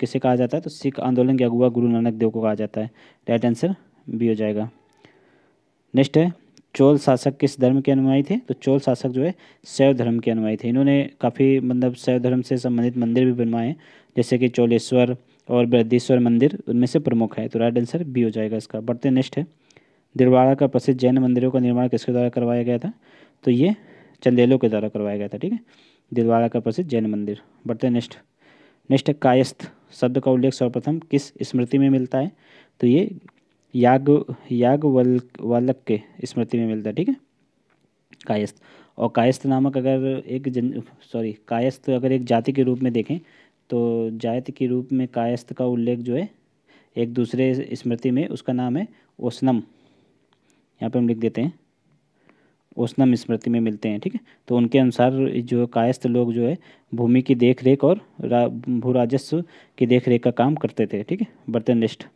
किसे कहा जाता है तो सिख आंदोलन के अगुआ गुरु नानक देव को कहा जाता है राइट आंसर भी हो जाएगा नेक्स्ट है चोल शासक किस धर्म के अनुयायी थे तो चोल शासक जो है शैव धर्म के अनुयायी थे इन्होंने काफ़ी मतलब शैव धर्म से संबंधित मंदिर भी बनवाए जैसे कि चोलेश्वर और बृहदीश्वर मंदिर उनमें से प्रमुख है तो राइट आंसर बी हो जाएगा इसका बढ़ते नेक्स्ट है दिलवाड़ा का प्रसिद्ध जैन मंदिरों का निर्माण किसके द्वारा करवाया गया था तो ये चंदेलों के द्वारा करवाया गया था ठीक है दिलवाड़ा का प्रसिद्ध जैन मंदिर बढ़ते नेक्स्ट नेक्स्ट है कायस्थ शब्द का उल्लेख सर्वप्रथम किस स्मृति में मिलता है तो ये याग वालक के स्मृति में मिलता है ठीक है कायस्थ और कायस्थ नामक अगर एक जन सॉरी कायस्थ अगर एक जाति के रूप में देखें तो जाति के रूप में कायस्थ का उल्लेख जो है एक दूसरे स्मृति में उसका नाम है ओसनम यहाँ पर हम लिख देते हैं ओसनम स्मृति में मिलते हैं ठीक है तो उनके अनुसार जो कायस्थ लोग जो है भूमि की देखरेख और रा, राजस्व की देखरेख का काम करते थे ठीक है बर्तन निष्ठ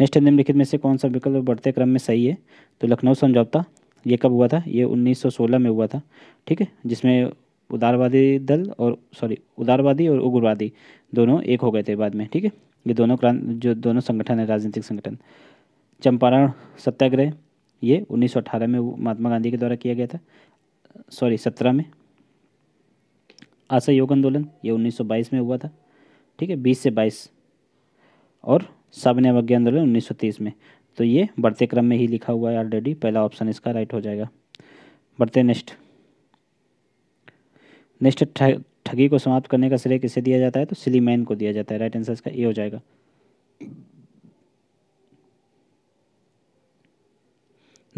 नेक्स्ट निम्नलिखित में से कौन सा विकल्प बढ़ते क्रम में सही है तो लखनऊ समझौता ये कब हुआ था ये 1916 में हुआ था ठीक है जिसमें उदारवादी दल और सॉरी उदारवादी और उग्रवादी दोनों एक हो गए थे बाद में ठीक है ये दोनों क्रांत जो दोनों संगठन है राजनीतिक संगठन चंपारण सत्याग्रह ये 1918 में महात्मा गांधी के द्वारा किया गया था सॉरी सत्रह में असहयोग आंदोलन ये 1922 में हुआ था ठीक है 20 से 22 और सब अवज्ञा आंदोलन उन्नीस में तो ये बढ़ते क्रम में ही लिखा हुआ है ऑलरेडी पहला ऑप्शन इसका राइट हो जाएगा बढ़ते नेक्स्ट नेक्स्ट ठगी को समाप्त करने का श्रेय किसे दिया जाता है तो सिलीमैन को दिया जाता है राइट आंसर इसका ए हो जाएगा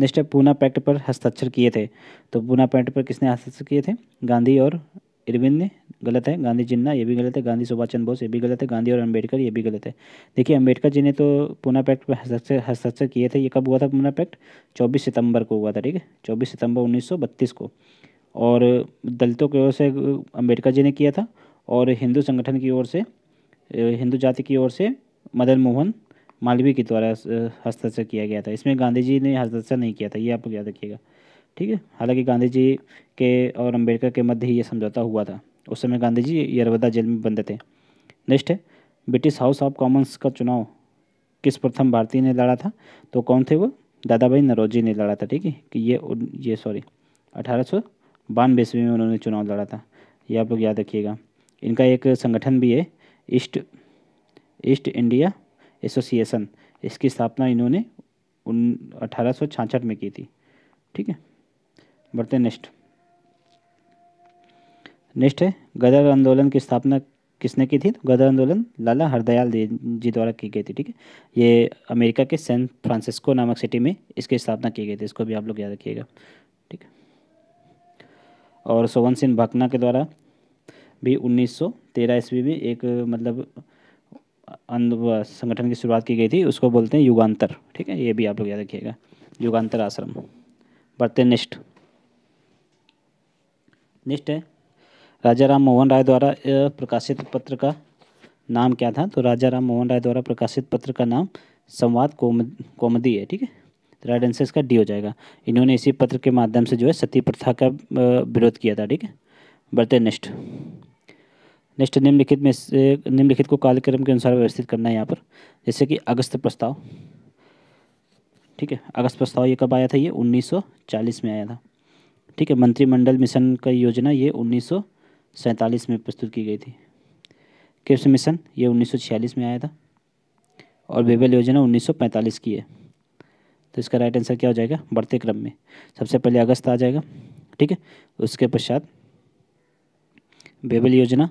नेक्स्ट है पूना पैक्ट पर हस्ताक्षर किए थे तो पूना पैक्ट पर किसने हस्ताक्षर किए थे गांधी और इरविन गलत है गांधी जिन्ना ये भी गलत है गांधी सुभाष चंद्र बोस ये भी गलत है गांधी और अंबेडकर ये भी गलत है देखिए अंबेडकर जी ने तो पूना पैक्ट पर हस्ताक्षर हस्ताक्षर किए थे ये कब हुआ था पूना पैक्ट 24 सितंबर को हुआ था ठीक है 24 सितंबर 1932 को और दलितों की ओर से अम्बेडकर जी ने किया था और हिंदू संगठन की ओर से हिंदू जाति की ओर से मदन मोहन मालवीय के द्वारा हस्ताक्षर किया गया था इसमें गांधी जी ने हस्ताक्षर नहीं किया था ये आपको याद रखिएगा ठीक है हालांकि गांधी जी के और अंबेडकर के मध्य ही ये समझौता हुआ था उस समय गांधी जी यरवदा जेल में बंद थे नेक्स्ट है ब्रिटिश हाउस ऑफ कॉमन्स का चुनाव किस प्रथम भारतीय ने लड़ा था तो कौन थे वो दादा भाई नरोजी ने लड़ा था ठीक है कि ये ये सॉरी अठारह सौ बानवे ईस्वी में उन्होंने चुनाव लड़ा था ये आप लोग याद रखिएगा इनका एक संगठन भी है ईस्ट ईस्ट इंडिया एसोसिएशन इसकी स्थापना इन्होंने उन अठारह में की थी ठीक है बढ़ते नेक्स्ट नेक्स्ट है गदर आंदोलन की स्थापना किसने की थी तो गदर आंदोलन लाला हरदयाल जी द्वारा की गई थी ठीक है ये अमेरिका के सैन फ्रांसिस्को नामक सिटी में इसकी स्थापना की गई थी इसको भी आप लोग याद रखिएगा ठीक है और सोवन सिंह भकना के द्वारा भी 1913 ईस्वी में एक मतलब संगठन की शुरुआत की गई थी उसको बोलते हैं युगान्तर ठीक है ये भी आप लोग याद रखिएगा युगान्तर आश्रम बढ़ते नेक्स्ट नेक्स्ट है राजा राम मोहन राय द्वारा प्रकाशित पत्र का नाम क्या था तो राजा राम मोहन राय द्वारा प्रकाशित पत्र का नाम संवाद कौमदी है ठीक है तो राइट आंसर इसका डी हो जाएगा इन्होंने इसी पत्र के माध्यम से जो है सती प्रथा का विरोध किया था ठीक है बढ़ते नेक्स्ट नेक्स्ट निम्नलिखित में से निम्नलिखित को कार्यक्रम के अनुसार व्यवस्थित करना है यहाँ पर जैसे कि अगस्त प्रस्ताव ठीक है अगस्त प्रस्ताव ये कब आया था ये 1940 में आया था ठीक है मंत्रिमंडल मिशन का योजना ये उन्नीस में प्रस्तुत की गई थी क्रिप्स मिशन ये उन्नीस में आया था और बेबल योजना 1945 की है तो इसका राइट आंसर क्या हो जाएगा बढ़ते क्रम में सबसे पहले अगस्त आ जाएगा ठीक है उसके पश्चात बेबल योजना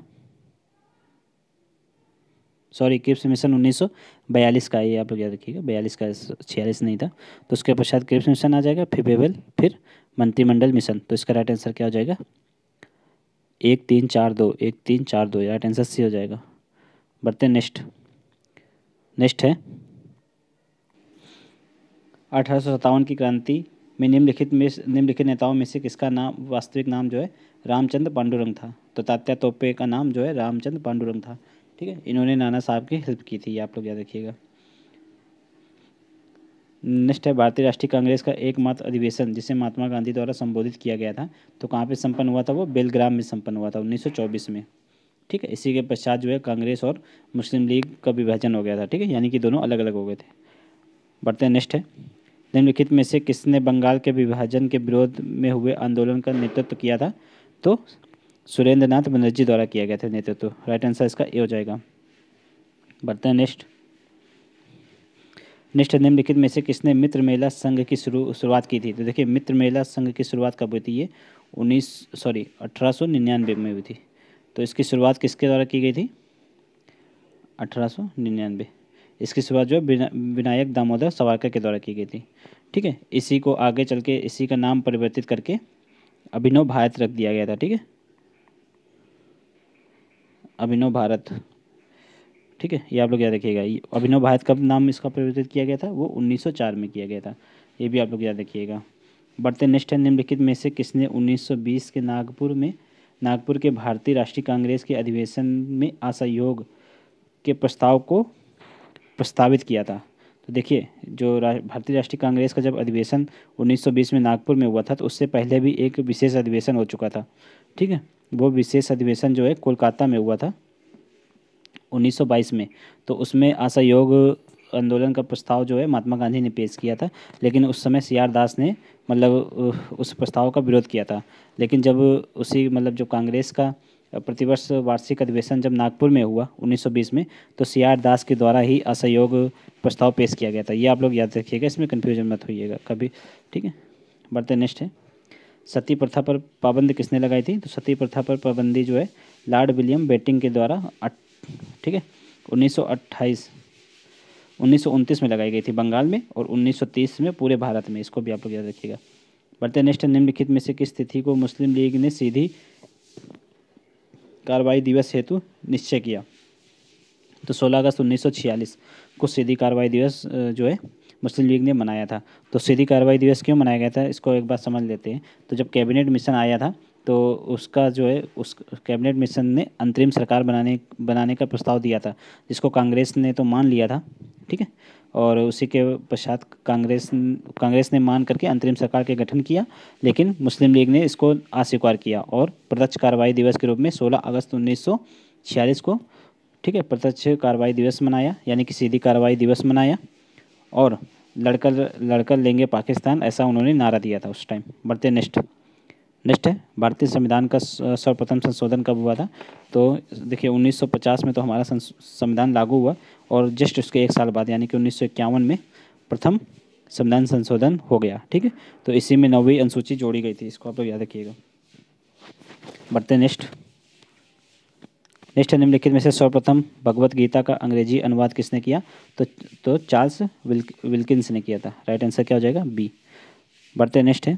सॉरी क्रिप्स मिशन 1942 का ये आप लोग याद रखिएगा बयालीस का छियालीस नहीं था तो उसके पश्चात क्रिप्स मिशन आ जाएगा फिर बेबल फिर मंत्रिमंडल मिशन तो इसका राइट आंसर क्या हो जाएगा एक तीन चार दो एक तीन चार दो राइट आंसर सी हो जाएगा बढ़ते हैं नेक्स्ट नेक्स्ट है अठारह की क्रांति में निम्नलिखित में निम्नलिखित नेताओं में से किसका नाम वास्तविक नाम जो है रामचंद्र पांडुरंग था तो तात्या तोपे का नाम जो है रामचंद्र पांडुरंग था ठीक है इन्होंने नाना साहब की हेल्प की थी आप लोग याद रखिएगा नेक्स्ट है भारतीय राष्ट्रीय कांग्रेस का एकमात्र अधिवेशन जिसे महात्मा गांधी द्वारा संबोधित किया गया था तो कहाँ पे संपन्न हुआ था वो बेलग्राम में संपन्न हुआ था 1924 में ठीक है इसी के पश्चात जो है कांग्रेस और मुस्लिम लीग का विभाजन हो गया था ठीक है यानी कि दोनों अलग अलग हो गए थे बढ़ते हैं नेक्स्ट है निम्नलिखित में से किसने बंगाल के विभाजन के विरोध में हुए आंदोलन का नेतृत्व किया था तो सुरेंद्र नाथ बनर्जी द्वारा किया गया था नेतृत्व राइट आंसर इसका ए हो जाएगा बढ़ते हैं नेक्स्ट नेक्स्ट निम्नलिखित में से किसने मित्र मेला संघ की शुरू शुरुआत की थी तो देखिए मित्र मेला संघ की शुरुआत कब हुई थी ये उन्नीस सॉरी अठारह सौ निन्यानवे में हुई थी तो इसकी शुरुआत किसके द्वारा की गई थी अठारह सौ निन्यानवे इसकी शुरुआत जो है विनायक दामोदर सवारकर के द्वारा की गई थी ठीक है इसी को आगे चल के इसी का नाम परिवर्तित करके अभिनव भारत रख दिया गया था ठीक है अभिनव भारत ठीक है ये आप लोग याद रखिएगा अभिनव भारत का नाम इसका परिवर्तित किया गया था वो 1904 में किया गया था ये भी आप लोग याद रखिएगा बढ़ते नेक्स्ट है निम्नलिखित में से किसने 1920 के नागपुर में नागपुर के भारतीय राष्ट्रीय कांग्रेस के अधिवेशन में असहयोग के प्रस्ताव को प्रस्तावित किया था तो देखिए जो रा, भारतीय राष्ट्रीय कांग्रेस का जब अधिवेशन 1920 में नागपुर में हुआ था तो उससे पहले भी एक विशेष अधिवेशन हो चुका था ठीक है वो विशेष अधिवेशन जो है कोलकाता में हुआ था 1922 में तो उसमें असहयोग आंदोलन का प्रस्ताव जो है महात्मा गांधी ने पेश किया था लेकिन उस समय सी आर दास ने मतलब उस प्रस्ताव का विरोध किया था लेकिन जब उसी मतलब जो कांग्रेस का प्रतिवर्ष वार्षिक अधिवेशन जब नागपुर में हुआ 1920 में तो सी आर दास के द्वारा ही असहयोग प्रस्ताव पेश किया गया था ये आप लोग याद रखिएगा इसमें कन्फ्यूजन मत होइएगा कभी ठीक है बढ़ते नेक्स्ट है सती प्रथा पर पाबंदी किसने लगाई थी तो सती प्रथा पर पाबंदी जो है लॉर्ड विलियम बेटिंग के द्वारा ठीक है 1928 1929 में लगाई गई थी बंगाल में और 1930 में पूरे भारत में इसको भी आप लोग याद रखिएगा बढ़ते नेक्स्ट निम्नलिखित में से किस तिथि को मुस्लिम लीग ने सीधी कार्रवाई दिवस हेतु निश्चय किया तो 16 अगस्त 1946 को सीधी कार्रवाई दिवस जो है मुस्लिम लीग ने मनाया था तो सीधी कार्रवाई दिवस क्यों मनाया गया था इसको एक बार समझ लेते हैं तो जब कैबिनेट मिशन आया था तो उसका जो है उस कैबिनेट मिशन ने अंतरिम सरकार बनाने बनाने का प्रस्ताव दिया था जिसको कांग्रेस ने तो मान लिया था ठीक है और उसी के पश्चात कांग्रेस कांग्रेस ने मान करके अंतरिम सरकार के गठन किया लेकिन मुस्लिम लीग ने इसको अस्वीकार किया और प्रत्यक्ष कार्रवाई दिवस के रूप में 16 अगस्त 1946 को ठीक है प्रत्यक्ष कार्रवाई दिवस मनाया यानी कि सीधी कार्रवाई दिवस मनाया और लड़कर लड़कर लेंगे पाकिस्तान ऐसा उन्होंने नारा दिया था उस टाइम बढ़ते नेक्स्ट नेक्स्ट है भारतीय संविधान का सर्वप्रथम संशोधन कब हुआ था तो देखिए 1950 में तो हमारा संविधान लागू हुआ और जस्ट उसके एक साल बाद यानी कि उन्नीस में प्रथम संविधान संशोधन हो गया ठीक है तो इसी में नौवीं अनुसूची जोड़ी गई थी इसको आप लोग याद रखिएगा बढ़ते नेक्स्ट नेक्स्ट निम्नलिखित में से सर्वप्रथम भगवत गीता का अंग्रेजी अनुवाद किसने किया तो तो चार्ल्स विल्किंस ने किया था राइट आंसर क्या हो जाएगा बी बढ़ते नेक्स्ट है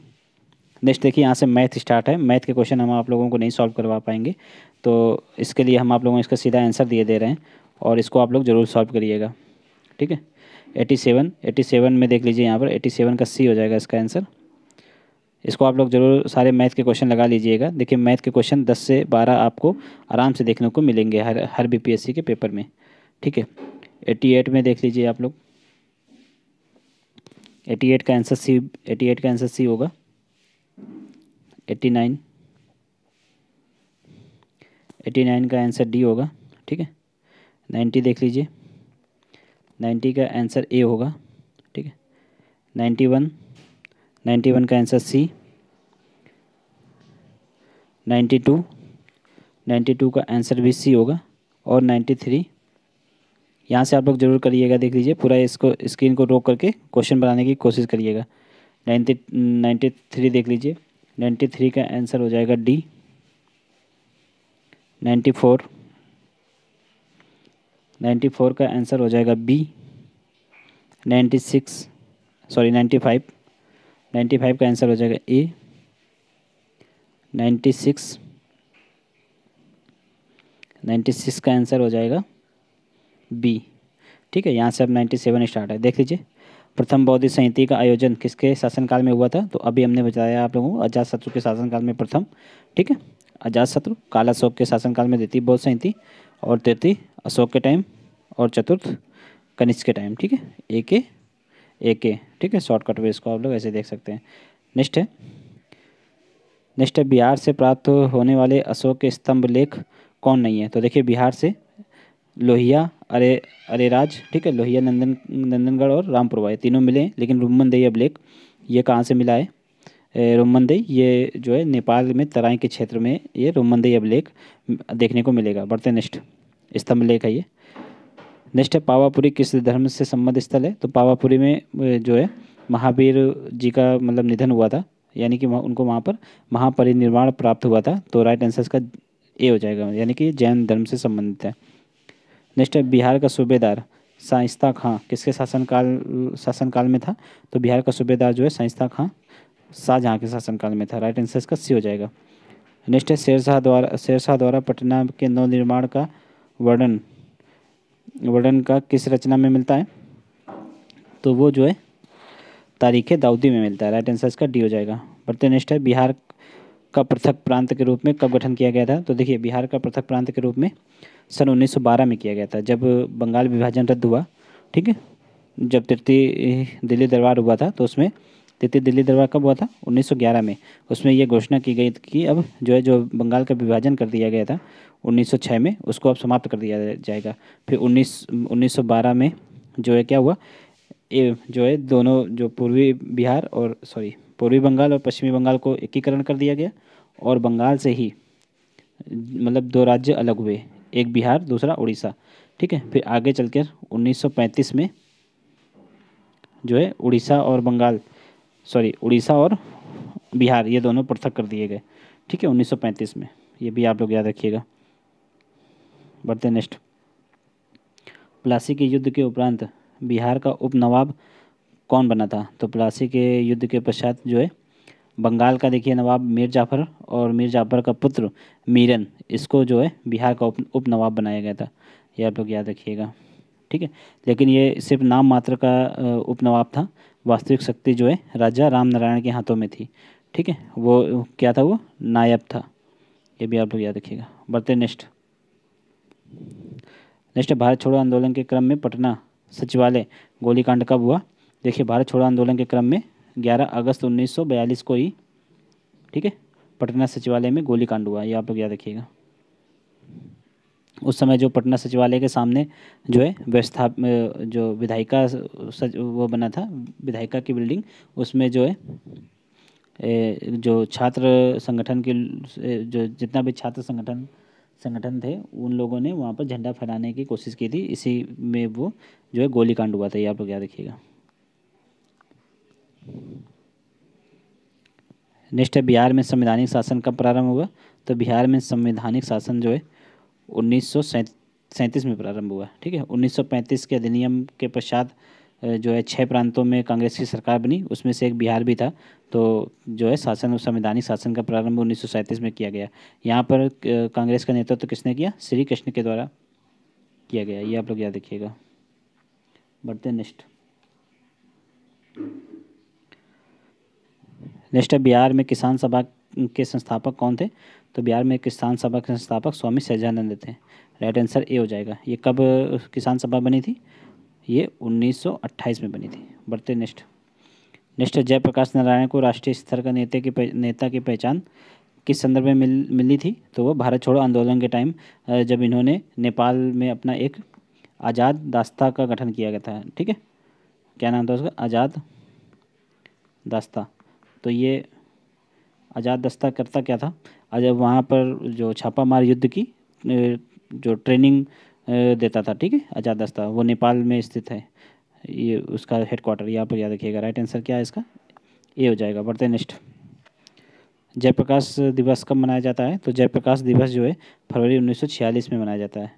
नेक्स्ट देखिए यहाँ से मैथ स्टार्ट है मैथ के क्वेश्चन हम आप लोगों को नहीं सॉल्व करवा पाएंगे तो इसके लिए हम आप लोगों को इसका सीधा आंसर दिए दे रहे हैं और इसको आप लोग ज़रूर सॉल्व करिएगा ठीक है एटी सेवन एटी सेवन में देख लीजिए यहाँ पर एटी सेवन का सी हो जाएगा इसका आंसर इसको आप लोग जरूर सारे मैथ के क्वेश्चन लगा लीजिएगा देखिए मैथ के क्वेश्चन दस से बारह आपको आराम से देखने को मिलेंगे हर हर सी के पेपर में ठीक है एट्टी एट में देख लीजिए आप लोग एटी एट का आंसर सी एटी एट का आंसर सी होगा एट्टी नाइन एट्टी नाइन का आंसर डी होगा ठीक है नाइन्टी देख लीजिए नाइन्टी का आंसर ए होगा ठीक है नाइन्टी वन नाइन्टी वन का answer C ninety two ninety two का आंसर भी सी होगा और नाइन्टी थ्री यहाँ से आप लोग जरूर करिएगा देख लीजिए पूरा इसको स्क्रीन को रोक करके क्वेश्चन बनाने की कोशिश करिएगा नाइन्टी नाइन्टी थ्री देख लीजिए नाइन्टी थ्री का आंसर हो जाएगा D ninety four ninety four का आंसर हो जाएगा B ninety six sorry ninety five ninety five का आंसर हो जाएगा A ninety six ninety six का आंसर हो जाएगा बी ठीक है यहाँ से अब नाइन्टी सेवन स्टार्ट है देख लीजिए प्रथम बौद्ध संहिति का आयोजन किसके शासनकाल में हुआ था तो अभी हमने बताया आप लोगों को अजात शत्रु के शासनकाल में प्रथम ठीक है अजात शत्रु काला अशोक के शासनकाल में द्वितीय बौद्ध संहिति और तृतीय अशोक के टाइम और चतुर्थ कनिष्क के टाइम ठीक है ए के ए के ठीक है शॉर्टकट वे इसको आप लोग ऐसे देख सकते हैं नेक्स्ट है नेक्स्ट है बिहार से प्राप्त होने वाले अशोक के स्तंभ लेख कौन नहीं है तो देखिए बिहार से लोहिया अरे अरेराज ठीक है लोहिया नंदन नंदनगढ़ और रामपुरवा ये तीनों मिले लेकिन रुमन दई अभिलेख ये कहाँ से मिला है रोमन दई ये जो है नेपाल में तराई के क्षेत्र में ये रोमन दई अभिलेख देखने को मिलेगा बढ़ते नेक्स्ट स्तंभ लेख है ये नेक्स्ट है पावापुरी किस धर्म से संबद्ध स्थल है तो पावापुरी में जो है महावीर जी का मतलब निधन हुआ था यानी कि उनको वहाँ पर महापरिनिर्वाण प्राप्त हुआ था तो राइट आंसर इसका ए हो जाएगा यानी कि जैन धर्म से संबंधित है नेक्स्ट है बिहार का सूबेदार साइंसता खां किसके शासनकाल शासनकाल में था तो बिहार का सूबेदार जो है साइंसता खां शाहजहाँ के शासनकाल में था राइट आंसर इसका सी हो जाएगा नेक्स्ट है शेरशाह द्वारा शेरशाह द्वारा पटना के नवनिर्माण का वर्णन वर्णन का किस रचना में मिलता है तो वो जो है तारीख दाऊदी में मिलता है राइट आंसर इसका डी हो जाएगा बढ़ते नेक्स्ट है बिहार का पृथक प्रांत के रूप में कब गठन किया गया था तो देखिए बिहार का पृथक प्रांत के रूप में सन 1912 में किया गया था जब बंगाल विभाजन रद्द हुआ ठीक है जब तृतीय दिल्ली दरबार हुआ था तो उसमें तृतीय दिल्ली दरबार कब हुआ था 1911 में उसमें यह घोषणा की गई कि अब जो है जो बंगाल का विभाजन कर दिया गया था 1906 में उसको अब समाप्त कर दिया जाएगा फिर 19 1912 में जो है क्या हुआ ये जो है दोनों जो पूर्वी बिहार और सॉरी पूर्वी बंगाल और पश्चिमी बंगाल को एकीकरण कर दिया गया और बंगाल से ही मतलब दो राज्य अलग हुए एक बिहार दूसरा उड़ीसा ठीक है फिर आगे चलकर 1935 में जो है उड़ीसा और बंगाल सॉरी उड़ीसा और बिहार ये दोनों पृथक कर दिए गए ठीक है 1935 में ये भी आप लोग याद रखिएगा बढ़ते नेक्स्ट प्लासी के युद्ध के उपरांत बिहार का उप नवाब कौन बना था तो प्लासी के युद्ध के पश्चात जो है बंगाल का देखिए नवाब मीर जाफ़र और मीर जाफ़र का पुत्र मीरन इसको जो है बिहार का उप नवाब बनाया गया था ये आप लोग याद रखिएगा ठीक है लेकिन ये सिर्फ नाम मात्र का उप नवाब था वास्तविक शक्ति जो है राजा राम नारायण के हाथों में थी ठीक है वो क्या था वो नायब था ये भी आप लोग याद रखिएगा बढ़ते नेक्स्ट नेक्स्ट भारत छोड़ो आंदोलन के क्रम में पटना सचिवालय गोलीकांड कब हुआ देखिए भारत छोड़ो आंदोलन के क्रम में ग्यारह अगस्त 1942 को ही ठीक है पटना सचिवालय में गोलीकांड हुआ ये आप लोग याद रखिएगा उस समय जो पटना सचिवालय के सामने जो है व्यवस्था जो विधायिका सच वो बना था विधायिका की बिल्डिंग उसमें जो है जो छात्र संगठन के जो जितना भी छात्र संगठन संगठन थे उन लोगों ने वहाँ पर झंडा फहराने की कोशिश की थी इसी में वो जो है गोलीकांड हुआ था ये आप लोग याद रखिएगा नेक्स्ट है बिहार में संवैधानिक शासन कब प्रारंभ हुआ तो बिहार में संवैधानिक शासन जो है उन्नीस सैंतीस में प्रारंभ हुआ ठीक है 1935 के अधिनियम के पश्चात जो है छः प्रांतों में कांग्रेस की सरकार बनी उसमें से एक बिहार भी था तो जो है शासन और संवैधानिक शासन का प्रारंभ उन्नीस में किया गया यहाँ पर कांग्रेस का नेतृत्व तो किसने किया श्री कृष्ण के द्वारा किया गया ये आप लोग याद रखिएगा बढ़ते नेक्स्ट नेक्स्ट है बिहार में किसान सभा के संस्थापक कौन थे तो बिहार में किसान सभा के संस्थापक स्वामी सहजानंद थे राइट आंसर ए हो जाएगा ये कब किसान सभा बनी थी ये 1928 में बनी थी बढ़ते नेक्स्ट नेक्स्ट जयप्रकाश नारायण को राष्ट्रीय स्तर का नेता की नेता की पहचान किस संदर्भ में मिल मिली थी तो वो भारत छोड़ो आंदोलन के टाइम जब इन्होंने नेपाल में अपना एक आज़ाद दास्ता का गठन किया गया था ठीक है क्या नाम था उसका आज़ाद दास्ता तो ये आज़ाद दस्ता करता क्या था आज वहाँ पर जो छापामार युद्ध की जो ट्रेनिंग देता था ठीक है आज़ाद दस्ता वो नेपाल में स्थित है ये उसका हेडक्वार्टर यहाँ पर याद रखिएगा राइट आंसर क्या है इसका ये हो जाएगा बढ़ते नेक्स्ट जयप्रकाश दिवस कब मनाया जाता है तो जयप्रकाश दिवस जो है फरवरी 1946 में मनाया जाता है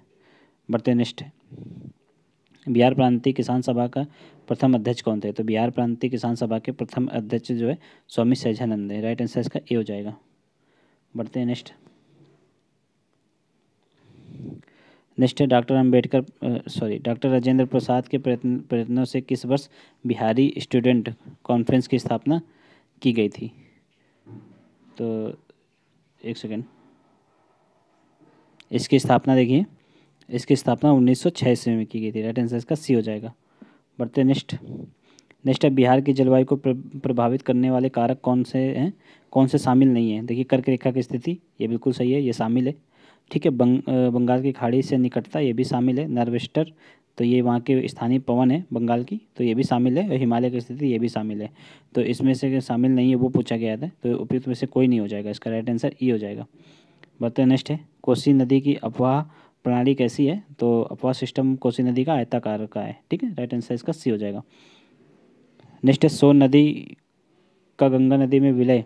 बढ़ते नेक्स्ट बिहार प्रांतीय किसान सभा का प्रथम अध्यक्ष कौन थे तो बिहार प्रांतीय किसान सभा के प्रथम अध्यक्ष जो है स्वामी सहजानंद है राइट आंसर इसका ए हो जाएगा बढ़ते हैं नेक्स्ट नेक्स्ट है doctor Ambedkar sorry doctor Rajendra Prasad के प्रयत्न प्रयत्नों से किस वर्ष बिहारी स्टूडेंट कॉन्फ्रेंस की स्थापना की गई थी तो एक सेकेंड इसकी स्थापना देखिए इसकी स्थापना 1906 में की गई थी राइट आंसर इसका सी हो जाएगा बढ़ते नेक्स्ट नेक्स्ट है बिहार की जलवायु को प्रभावित करने वाले कारक कौन से हैं कौन से शामिल नहीं है देखिए कर्क रेखा की स्थिति ये बिल्कुल सही है ये शामिल है ठीक है बंग, बंगाल की खाड़ी से निकटता ये भी शामिल है नर्वेस्टर तो ये वहाँ के स्थानीय पवन है बंगाल की तो ये भी शामिल है और हिमालय की स्थिति ये भी शामिल है तो इसमें से शामिल नहीं है वो पूछा गया था तो उपयुक्त में से कोई नहीं हो जाएगा इसका राइट आंसर ई हो जाएगा बढ़ते नेक्स्ट है कोसी नदी की अफवाह प्रणाली कैसी है तो अपवाद सिस्टम कोसी नदी का आयताकार का है ठीक है राइट आंसर इसका सी हो जाएगा नेक्स्ट है सोन नदी का गंगा नदी में विलय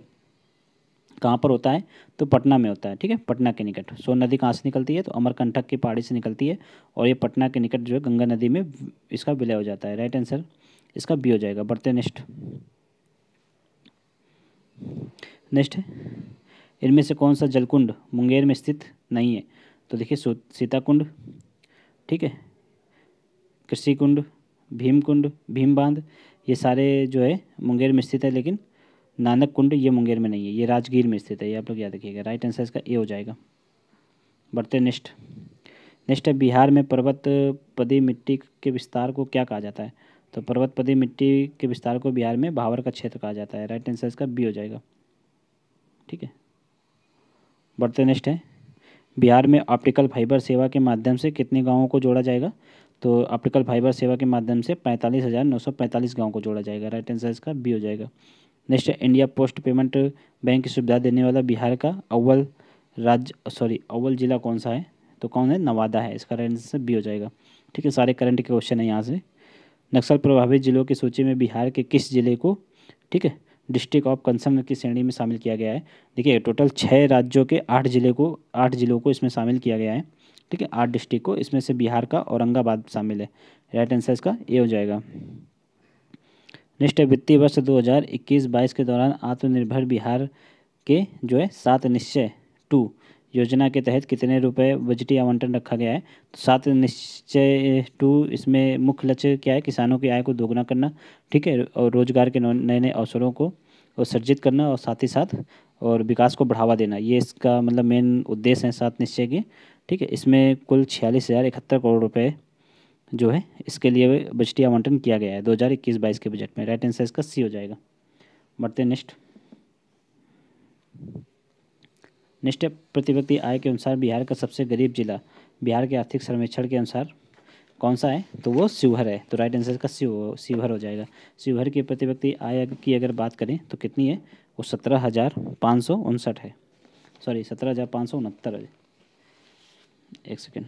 कहाँ पर होता है तो पटना में होता है ठीक है पटना के निकट सोन नदी कहाँ से निकलती है तो अमरकंटक की पहाड़ी से निकलती है और ये पटना के निकट जो है गंगा नदी में इसका विलय हो जाता है राइट आंसर इसका बी हो जाएगा बढ़ते नेक्स्ट नेक्स्ट है इनमें से कौन सा जलकुंड मुंगेर में स्थित नहीं है तो देखिए सीताकुंड ठीक है कृषि कुंड भीम कुंड भीम बांध ये सारे जो है मुंगेर में स्थित है लेकिन नानक कुंड ये मुंगेर में नहीं है ये राजगीर में स्थित है ये आप लोग याद रखिएगा राइट आंसर इसका ए हो जाएगा बढ़ते नेक्स्ट नेक्स्ट है बिहार में पर्वत पदी मिट्टी के विस्तार को क्या कहा जाता है तो पर्वत पदी मिट्टी के विस्तार को बिहार में भावर का क्षेत्र कहा जाता है राइट आंसर इसका बी हो जाएगा ठीक है बढ़ते नेक्स्ट है बिहार में ऑप्टिकल फाइबर सेवा के माध्यम से कितने गाँवों को जोड़ा जाएगा तो ऑप्टिकल फाइबर सेवा के माध्यम से पैंतालीस हज़ार नौ सौ पैंतालीस गाँव को जोड़ा जाएगा राइट आंसर इसका बी हो जाएगा next India post payment bank की सुविधा देने वाला बिहार का अव्वल राज्य सॉरी अव्वल जिला कौन सा है तो कौन है नवादा है इसका राइट आंसर बी हो जाएगा ठीक है सारे करंट के क्वेश्चन है यहाँ से नक्सल प्रभावित जिलों की सूची में बिहार के किस जिले को ठीक है डिस्ट्रिक्ट ऑफ कंसर्न की श्रेणी में शामिल किया गया है देखिए टोटल छः राज्यों के आठ ज़िले को आठ ज़िलों को इसमें शामिल किया गया है ठीक है आठ डिस्ट्रिक्ट को इसमें से बिहार का औरंगाबाद शामिल है राइट आंसर इसका ए हो जाएगा नेक्स्ट है वित्तीय वर्ष 2021 हज़ार के दौरान आत्मनिर्भर बिहार के जो है सात निश्चय टू योजना के तहत कितने रुपए बजटीय आवंटन रखा गया है तो सात निश्चय टू इसमें मुख्य लक्ष्य क्या है किसानों की आय को दोगुना करना ठीक है और रोजगार के नए नए अवसरों को और सर्जित करना और साथ ही साथ और विकास को बढ़ावा देना ये इसका मतलब मेन उद्देश्य है सात निश्चय के ठीक है इसमें कुल छियालीस हज़ार इकहत्तर करोड़ रुपये जो है इसके लिए बजटीय आवंटन किया गया है दो हज़ार इक्कीस बाईस के बजट में राइट आंसर इसका सी हो जाएगा बढ़ते नेक्स्ट निष्ठा प्रति व्यक्ति आय के अनुसार बिहार का सबसे गरीब जिला बिहार के आर्थिक सर्वेक्षण के अनुसार कौन सा है तो वो शिवहर है तो राइट आंसर का शिव शिवहर हो जाएगा शिवहर की प्रति व्यक्ति आय की अगर बात करें तो कितनी है वो सत्रह हज़ार पाँच सौ उनसठ है सॉरी सत्रह हज़ार पाँच सौ उनहत्तर है एक सेकेंड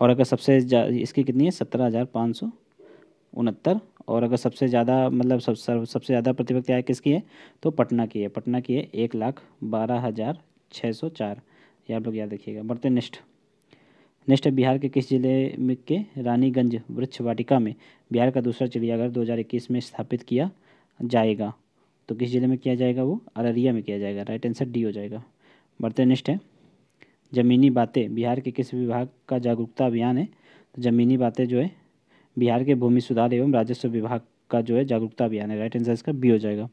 और अगर सबसे इसकी कितनी है सत्रह हज़ार पाँच सौ उनहत्तर और अगर सबसे ज़्यादा मतलब सब, सब सबसे ज़्यादा प्रतिव्यक्ति आय किसकी है तो पटना की है पटना की है एक लाख बारह हज़ार छः सौ चार ये आप लोग याद रखिएगा बढ़ते नेक्स्ट नेक्स्ट है बिहार के किस जिले में के रानीगंज वृक्ष वाटिका में बिहार का दूसरा चिड़ियाघर इक्कीस में स्थापित किया जाएगा तो किस जिले में किया जाएगा वो अररिया में किया जाएगा राइट आंसर डी हो जाएगा बढ़ते नेक्स्ट है ज़मीनी बातें बिहार के किस विभाग का जागरूकता अभियान है तो ज़मीनी बातें जो है बिहार के भूमि सुधार एवं राजस्व विभाग का जो है जागरूकता अभियान है राइट आंसर इसका बी हो जाएगा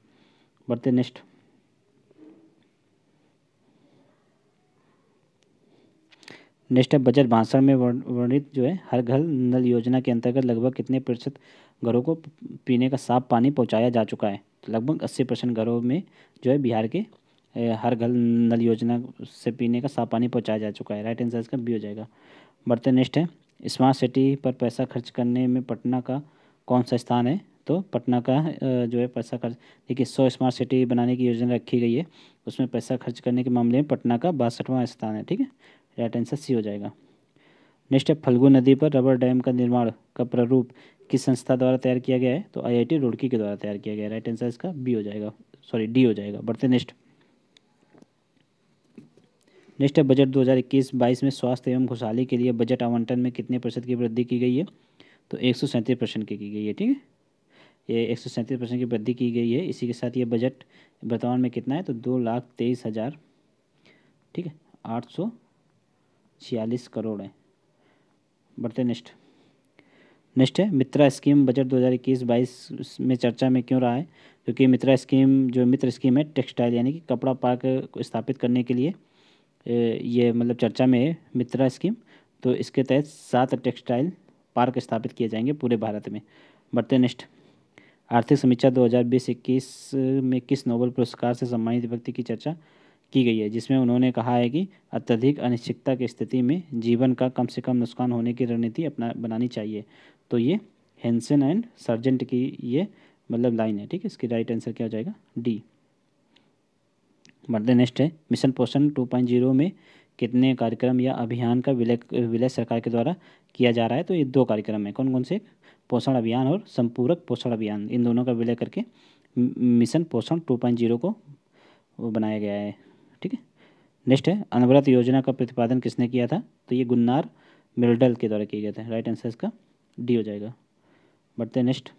बढ़ते नेक्स्ट नेक्स्ट है बजट भाषण में वर्णित जो है हर घर नल योजना के अंतर्गत लगभग कितने प्रतिशत घरों को पीने का साफ पानी पहुंचाया जा चुका है तो लगभग अस्सी परसेंट घरों में जो है बिहार के हर घर नल योजना से पीने का साफ पानी पहुंचाया जा चुका है राइट आंसर इसका बी हो जाएगा बढ़ते नेक्स्ट है स्मार्ट सिटी पर पैसा खर्च करने में पटना का कौन सा स्थान है तो पटना का जो है पैसा खर्च देखिए सौ स्मार्ट सिटी बनाने की योजना रखी गई है उसमें पैसा खर्च करने के मामले में पटना का बासठवां स्थान है ठीक है राइट आंसर सी हो जाएगा नेक्स्ट है फल्गु नदी पर रबर डैम का निर्माण का प्रारूप किस संस्था द्वारा तैयार किया गया है तो आईआईटी रुड़की के द्वारा तैयार किया गया है राइट आंसर इसका बी हो जाएगा सॉरी डी हो जाएगा बढ़ते नेक्स्ट नेक्स्ट है बजट 2021-22 में स्वास्थ्य एवं खुशहाली के लिए बजट आवंटन में कितने प्रतिशत की वृद्धि की गई है तो एक परसेंट की की गई है ठीक है ये एक परसेंट की वृद्धि की गई है इसी के साथ ये बजट वर्तमान में कितना है तो दो लाख तेईस हज़ार ठीक है आठ सौ छियालीस करोड़ है बढ़ते नेक्स्ट नेक्स्ट है मित्रा स्कीम बजट 2021-22 में चर्चा में क्यों रहा है क्योंकि मित्रा स्कीम जो मित्र स्कीम है टेक्सटाइल यानी कि कपड़ा पार्क स्थापित करने के लिए ये मतलब चर्चा में है मित्रा स्कीम तो इसके तहत सात टेक्सटाइल पार्क स्थापित किए जाएंगे पूरे भारत में बढ़ते नेक्स्ट आर्थिक समीक्षा बीस इक्कीस में किस नोबल पुरस्कार से सम्मानित व्यक्ति की चर्चा की गई है जिसमें उन्होंने कहा है कि अत्यधिक अनिश्चितता की स्थिति में जीवन का कम से कम नुकसान होने की रणनीति अपना बनानी चाहिए तो ये हेंसन एंड सर्जेंट की ये मतलब लाइन है ठीक है इसकी राइट आंसर क्या हो जाएगा डी बढ़ते नेक्स्ट है मिशन पोषण टू पॉइंट जीरो में कितने कार्यक्रम या अभियान का विलय विलय सरकार के द्वारा किया जा रहा है तो ये दो कार्यक्रम है कौन कौन से पोषण अभियान और संपूरक पोषण अभियान इन दोनों का विलय करके मिशन पोषण टू पॉइंट जीरो को बनाया गया है ठीक है नेक्स्ट है अनवरत योजना का प्रतिपादन किसने किया था तो ये गुन्नार मिल्डल के द्वारा किया गया था राइट आंसर इसका डी हो जाएगा बढ़ते नेक्स्ट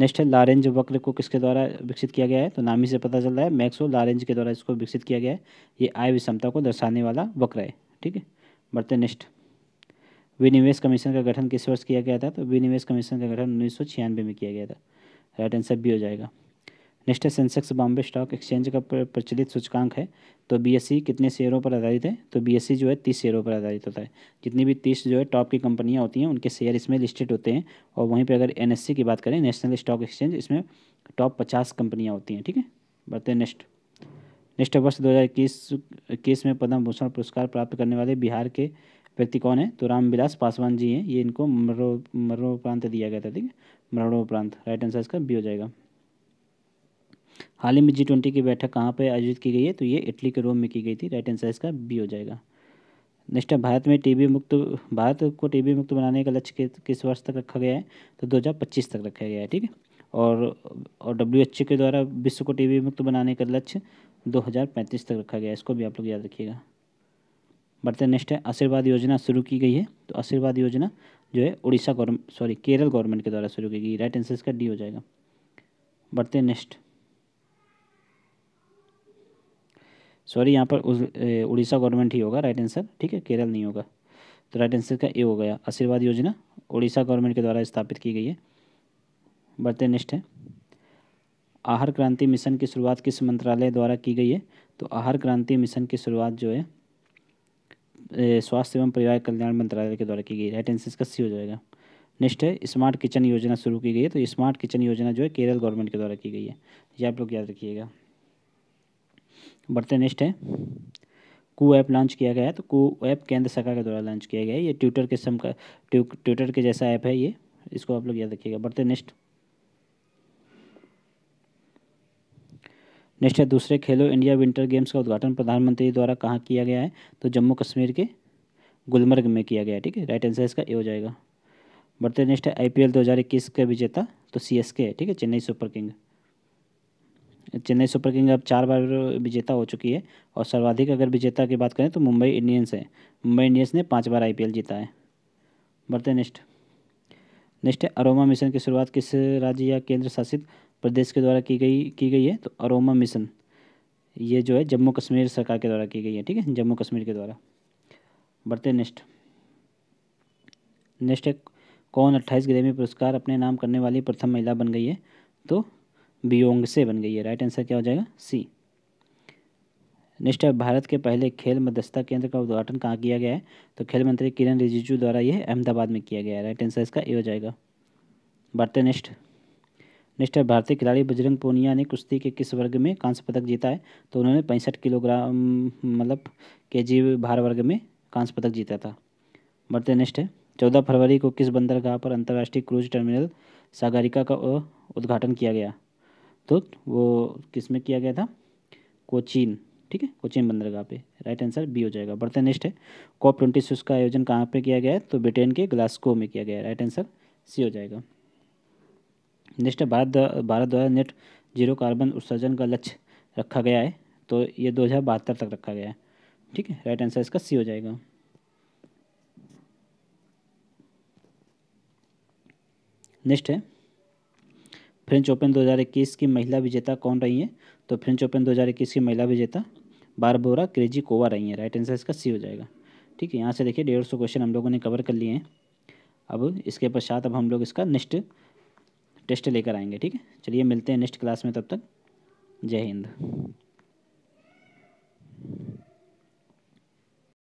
नेक्स्ट है लारेंज वक्र को किसके द्वारा विकसित किया गया है तो नाम ही से पता चल रहा है मैक्सो लारेंज के द्वारा इसको विकसित किया गया है ये आय विषमता को दर्शाने वाला वक्र है ठीक है बढ़ते नेक्स्ट विनिवेश कमीशन का गठन किस वर्ष किया गया था तो विनिवेश कमीशन का गठन उन्नीस में किया गया था राइट आंसर भी हो जाएगा नेक्स्ट है सेंसेक्स बॉम्बे स्टॉक एक्सचेंज का प्रचलित सूचकांक है तो बीएससी e कितने शेयरों पर आधारित है तो बीएससी e जो है तीस शेयरों पर आधारित होता है जितनी भी तीस जो है टॉप की कंपनियां होती हैं उनके शेयर इसमें लिस्टेड होते हैं और वहीं पर अगर एन e की बात करें नेशनल स्टॉक एक्सचेंज इसमें टॉप पचास कंपनियाँ होती हैं ठीक है बढ़ते हैं नेक्स्ट नेक्स्ट वर्ष दो हज़ार इक्कीस इक्कीस में पद्म भूषण पुरस्कार प्राप्त करने वाले बिहार के व्यक्ति कौन है तो रामविलास पासवान जी हैं ये इनको मरो मरणोपरांत दिया गया था ठीक है मरणोपरांत राइट आंसर इसका बी हो जाएगा हाल ही में जी ट्वेंटी की बैठक कहाँ पर आयोजित की गई है तो ये इटली के रोम में की गई थी राइट आंसर इसका बी हो जाएगा नेक्स्ट है भारत में टीबी मुक्त भारत को टीबी मुक्त बनाने का लक्ष्य किस वर्ष तक रखा गया है तो 2025 तक रखा गया है ठीक है और और डब्ल्यू के द्वारा विश्व को टीबी मुक्त बनाने का लक्ष्य 2035 तक रखा गया है इसको भी आप लोग याद रखिएगा बढ़ते नेक्स्ट है आशीर्वाद योजना शुरू की गई है तो आशीर्वाद योजना जो है Orissa government sorry Kerala government के द्वारा शुरू की गई राइट आंसर इसका डी हो जाएगा बढ़ते नेक्स्ट सॉरी यहाँ पर उड़ीसा गवर्नमेंट ही होगा राइट आंसर ठीक है केरल नहीं होगा तो राइट आंसर का ए हो गया आशीर्वाद योजना उड़ीसा गवर्नमेंट के द्वारा स्थापित की गई है बढ़ते नेक्स्ट है आहार क्रांति मिशन की शुरुआत किस मंत्रालय द्वारा की गई है तो आहार क्रांति मिशन की शुरुआत जो है स्वास्थ्य एवं परिवार कल्याण मंत्रालय के द्वारा की गई राइट आंसर इसका सी हो जाएगा नेक्स्ट है स्मार्ट किचन योजना शुरू की गई है तो स्मार्ट किचन योजना जो है केरल गवर्नमेंट के द्वारा की गई है ये आप लोग याद रखिएगा बढ़ते नेक्स्ट है कू ऐप लॉन्च किया गया है तो कू ऐप केंद्र सरकार के द्वारा लॉन्च किया गया है ये ट्विटर के सम का ट्विटर के जैसा ऐप है ये इसको आप लोग याद रखिएगा बढ़ते नेक्स्ट नेक्स्ट है दूसरे खेलो इंडिया विंटर गेम्स का उद्घाटन प्रधानमंत्री द्वारा कहाँ किया गया है तो जम्मू कश्मीर के गुलमर्ग में किया गया ठीक है राइट आंसर इसका ए हो जाएगा बढ़ते नेक्स्ट है आई पी का विजेता तो सी है ठीक है Chennai super king Chennai super king अब चार बार विजेता हो चुकी है और सर्वाधिक अगर विजेता की बात करें तो मुंबई इंडियंस है मुंबई इंडियंस ने पाँच बार आईपीएल जीता है बढ़ते नेक्स्ट नेक्स्ट है अरोमा मिशन की शुरुआत किस राज्य या केंद्र शासित प्रदेश के द्वारा की गई की गई है तो अरोमा मिशन ये जो है जम्मू कश्मीर सरकार के द्वारा की गई है ठीक है जम्मू कश्मीर के द्वारा बढ़ते नेक्स्ट नेक्स्ट है कौन अट्ठाईस ग्रेमी पुरस्कार अपने नाम करने वाली प्रथम महिला बन गई है तो बियोंग से बन गई है राइट आंसर क्या हो जाएगा सी नेक्स्ट है भारत के पहले खेल मध्यस्थता केंद्र का उद्घाटन कहाँ किया गया है तो खेल मंत्री किरण रिजिजू द्वारा यह अहमदाबाद में किया गया है राइट आंसर इसका ए हो जाएगा बढ़ते नेक्स्ट नेक्स्ट है भारतीय खिलाड़ी बजरंग पूनिया ने कुश्ती के किस वर्ग में कांस्य पदक जीता है तो उन्होंने पैंसठ किलोग्राम मतलब के जी भार वर्ग में कांस्य पदक जीता था बढ़ते नेक्स्ट है चौदह फरवरी को किस बंदरगाह पर अंतर्राष्ट्रीय क्रूज टर्मिनल सागरिका का उद्घाटन किया गया तो वो किस में किया गया था कोचीन ठीक है कोचीन बंदरगाह पे राइट आंसर बी हो जाएगा बढ़ते नेक्स्ट है कॉप ट्वेंटी सिक्स का आयोजन कहाँ पे किया गया है तो ब्रिटेन के ग्लास्को में किया गया राइट आंसर सी हो जाएगा नेक्स्ट है भारत भारत द्वारा नेट जीरो कार्बन उत्सर्जन का लक्ष्य रखा गया है तो ये दो हज़ार बहत्तर तक रखा गया है ठीक है राइट आंसर इसका सी हो जाएगा नेक्स्ट है फ्रेंच ओपन 2021 की महिला विजेता कौन रही हैं तो फ्रेंच ओपन 2021 की महिला विजेता बारबोरा क्रेजी कोवा रही हैं राइट आंसर इसका सी हो जाएगा ठीक है यहाँ से देखिए डेढ़ सौ क्वेश्चन हम लोगों ने कवर कर लिए हैं अब इसके पश्चात अब हम लोग इसका नेक्स्ट टेस्ट लेकर आएंगे ठीक है चलिए मिलते हैं नेक्स्ट क्लास में तब तक जय हिंद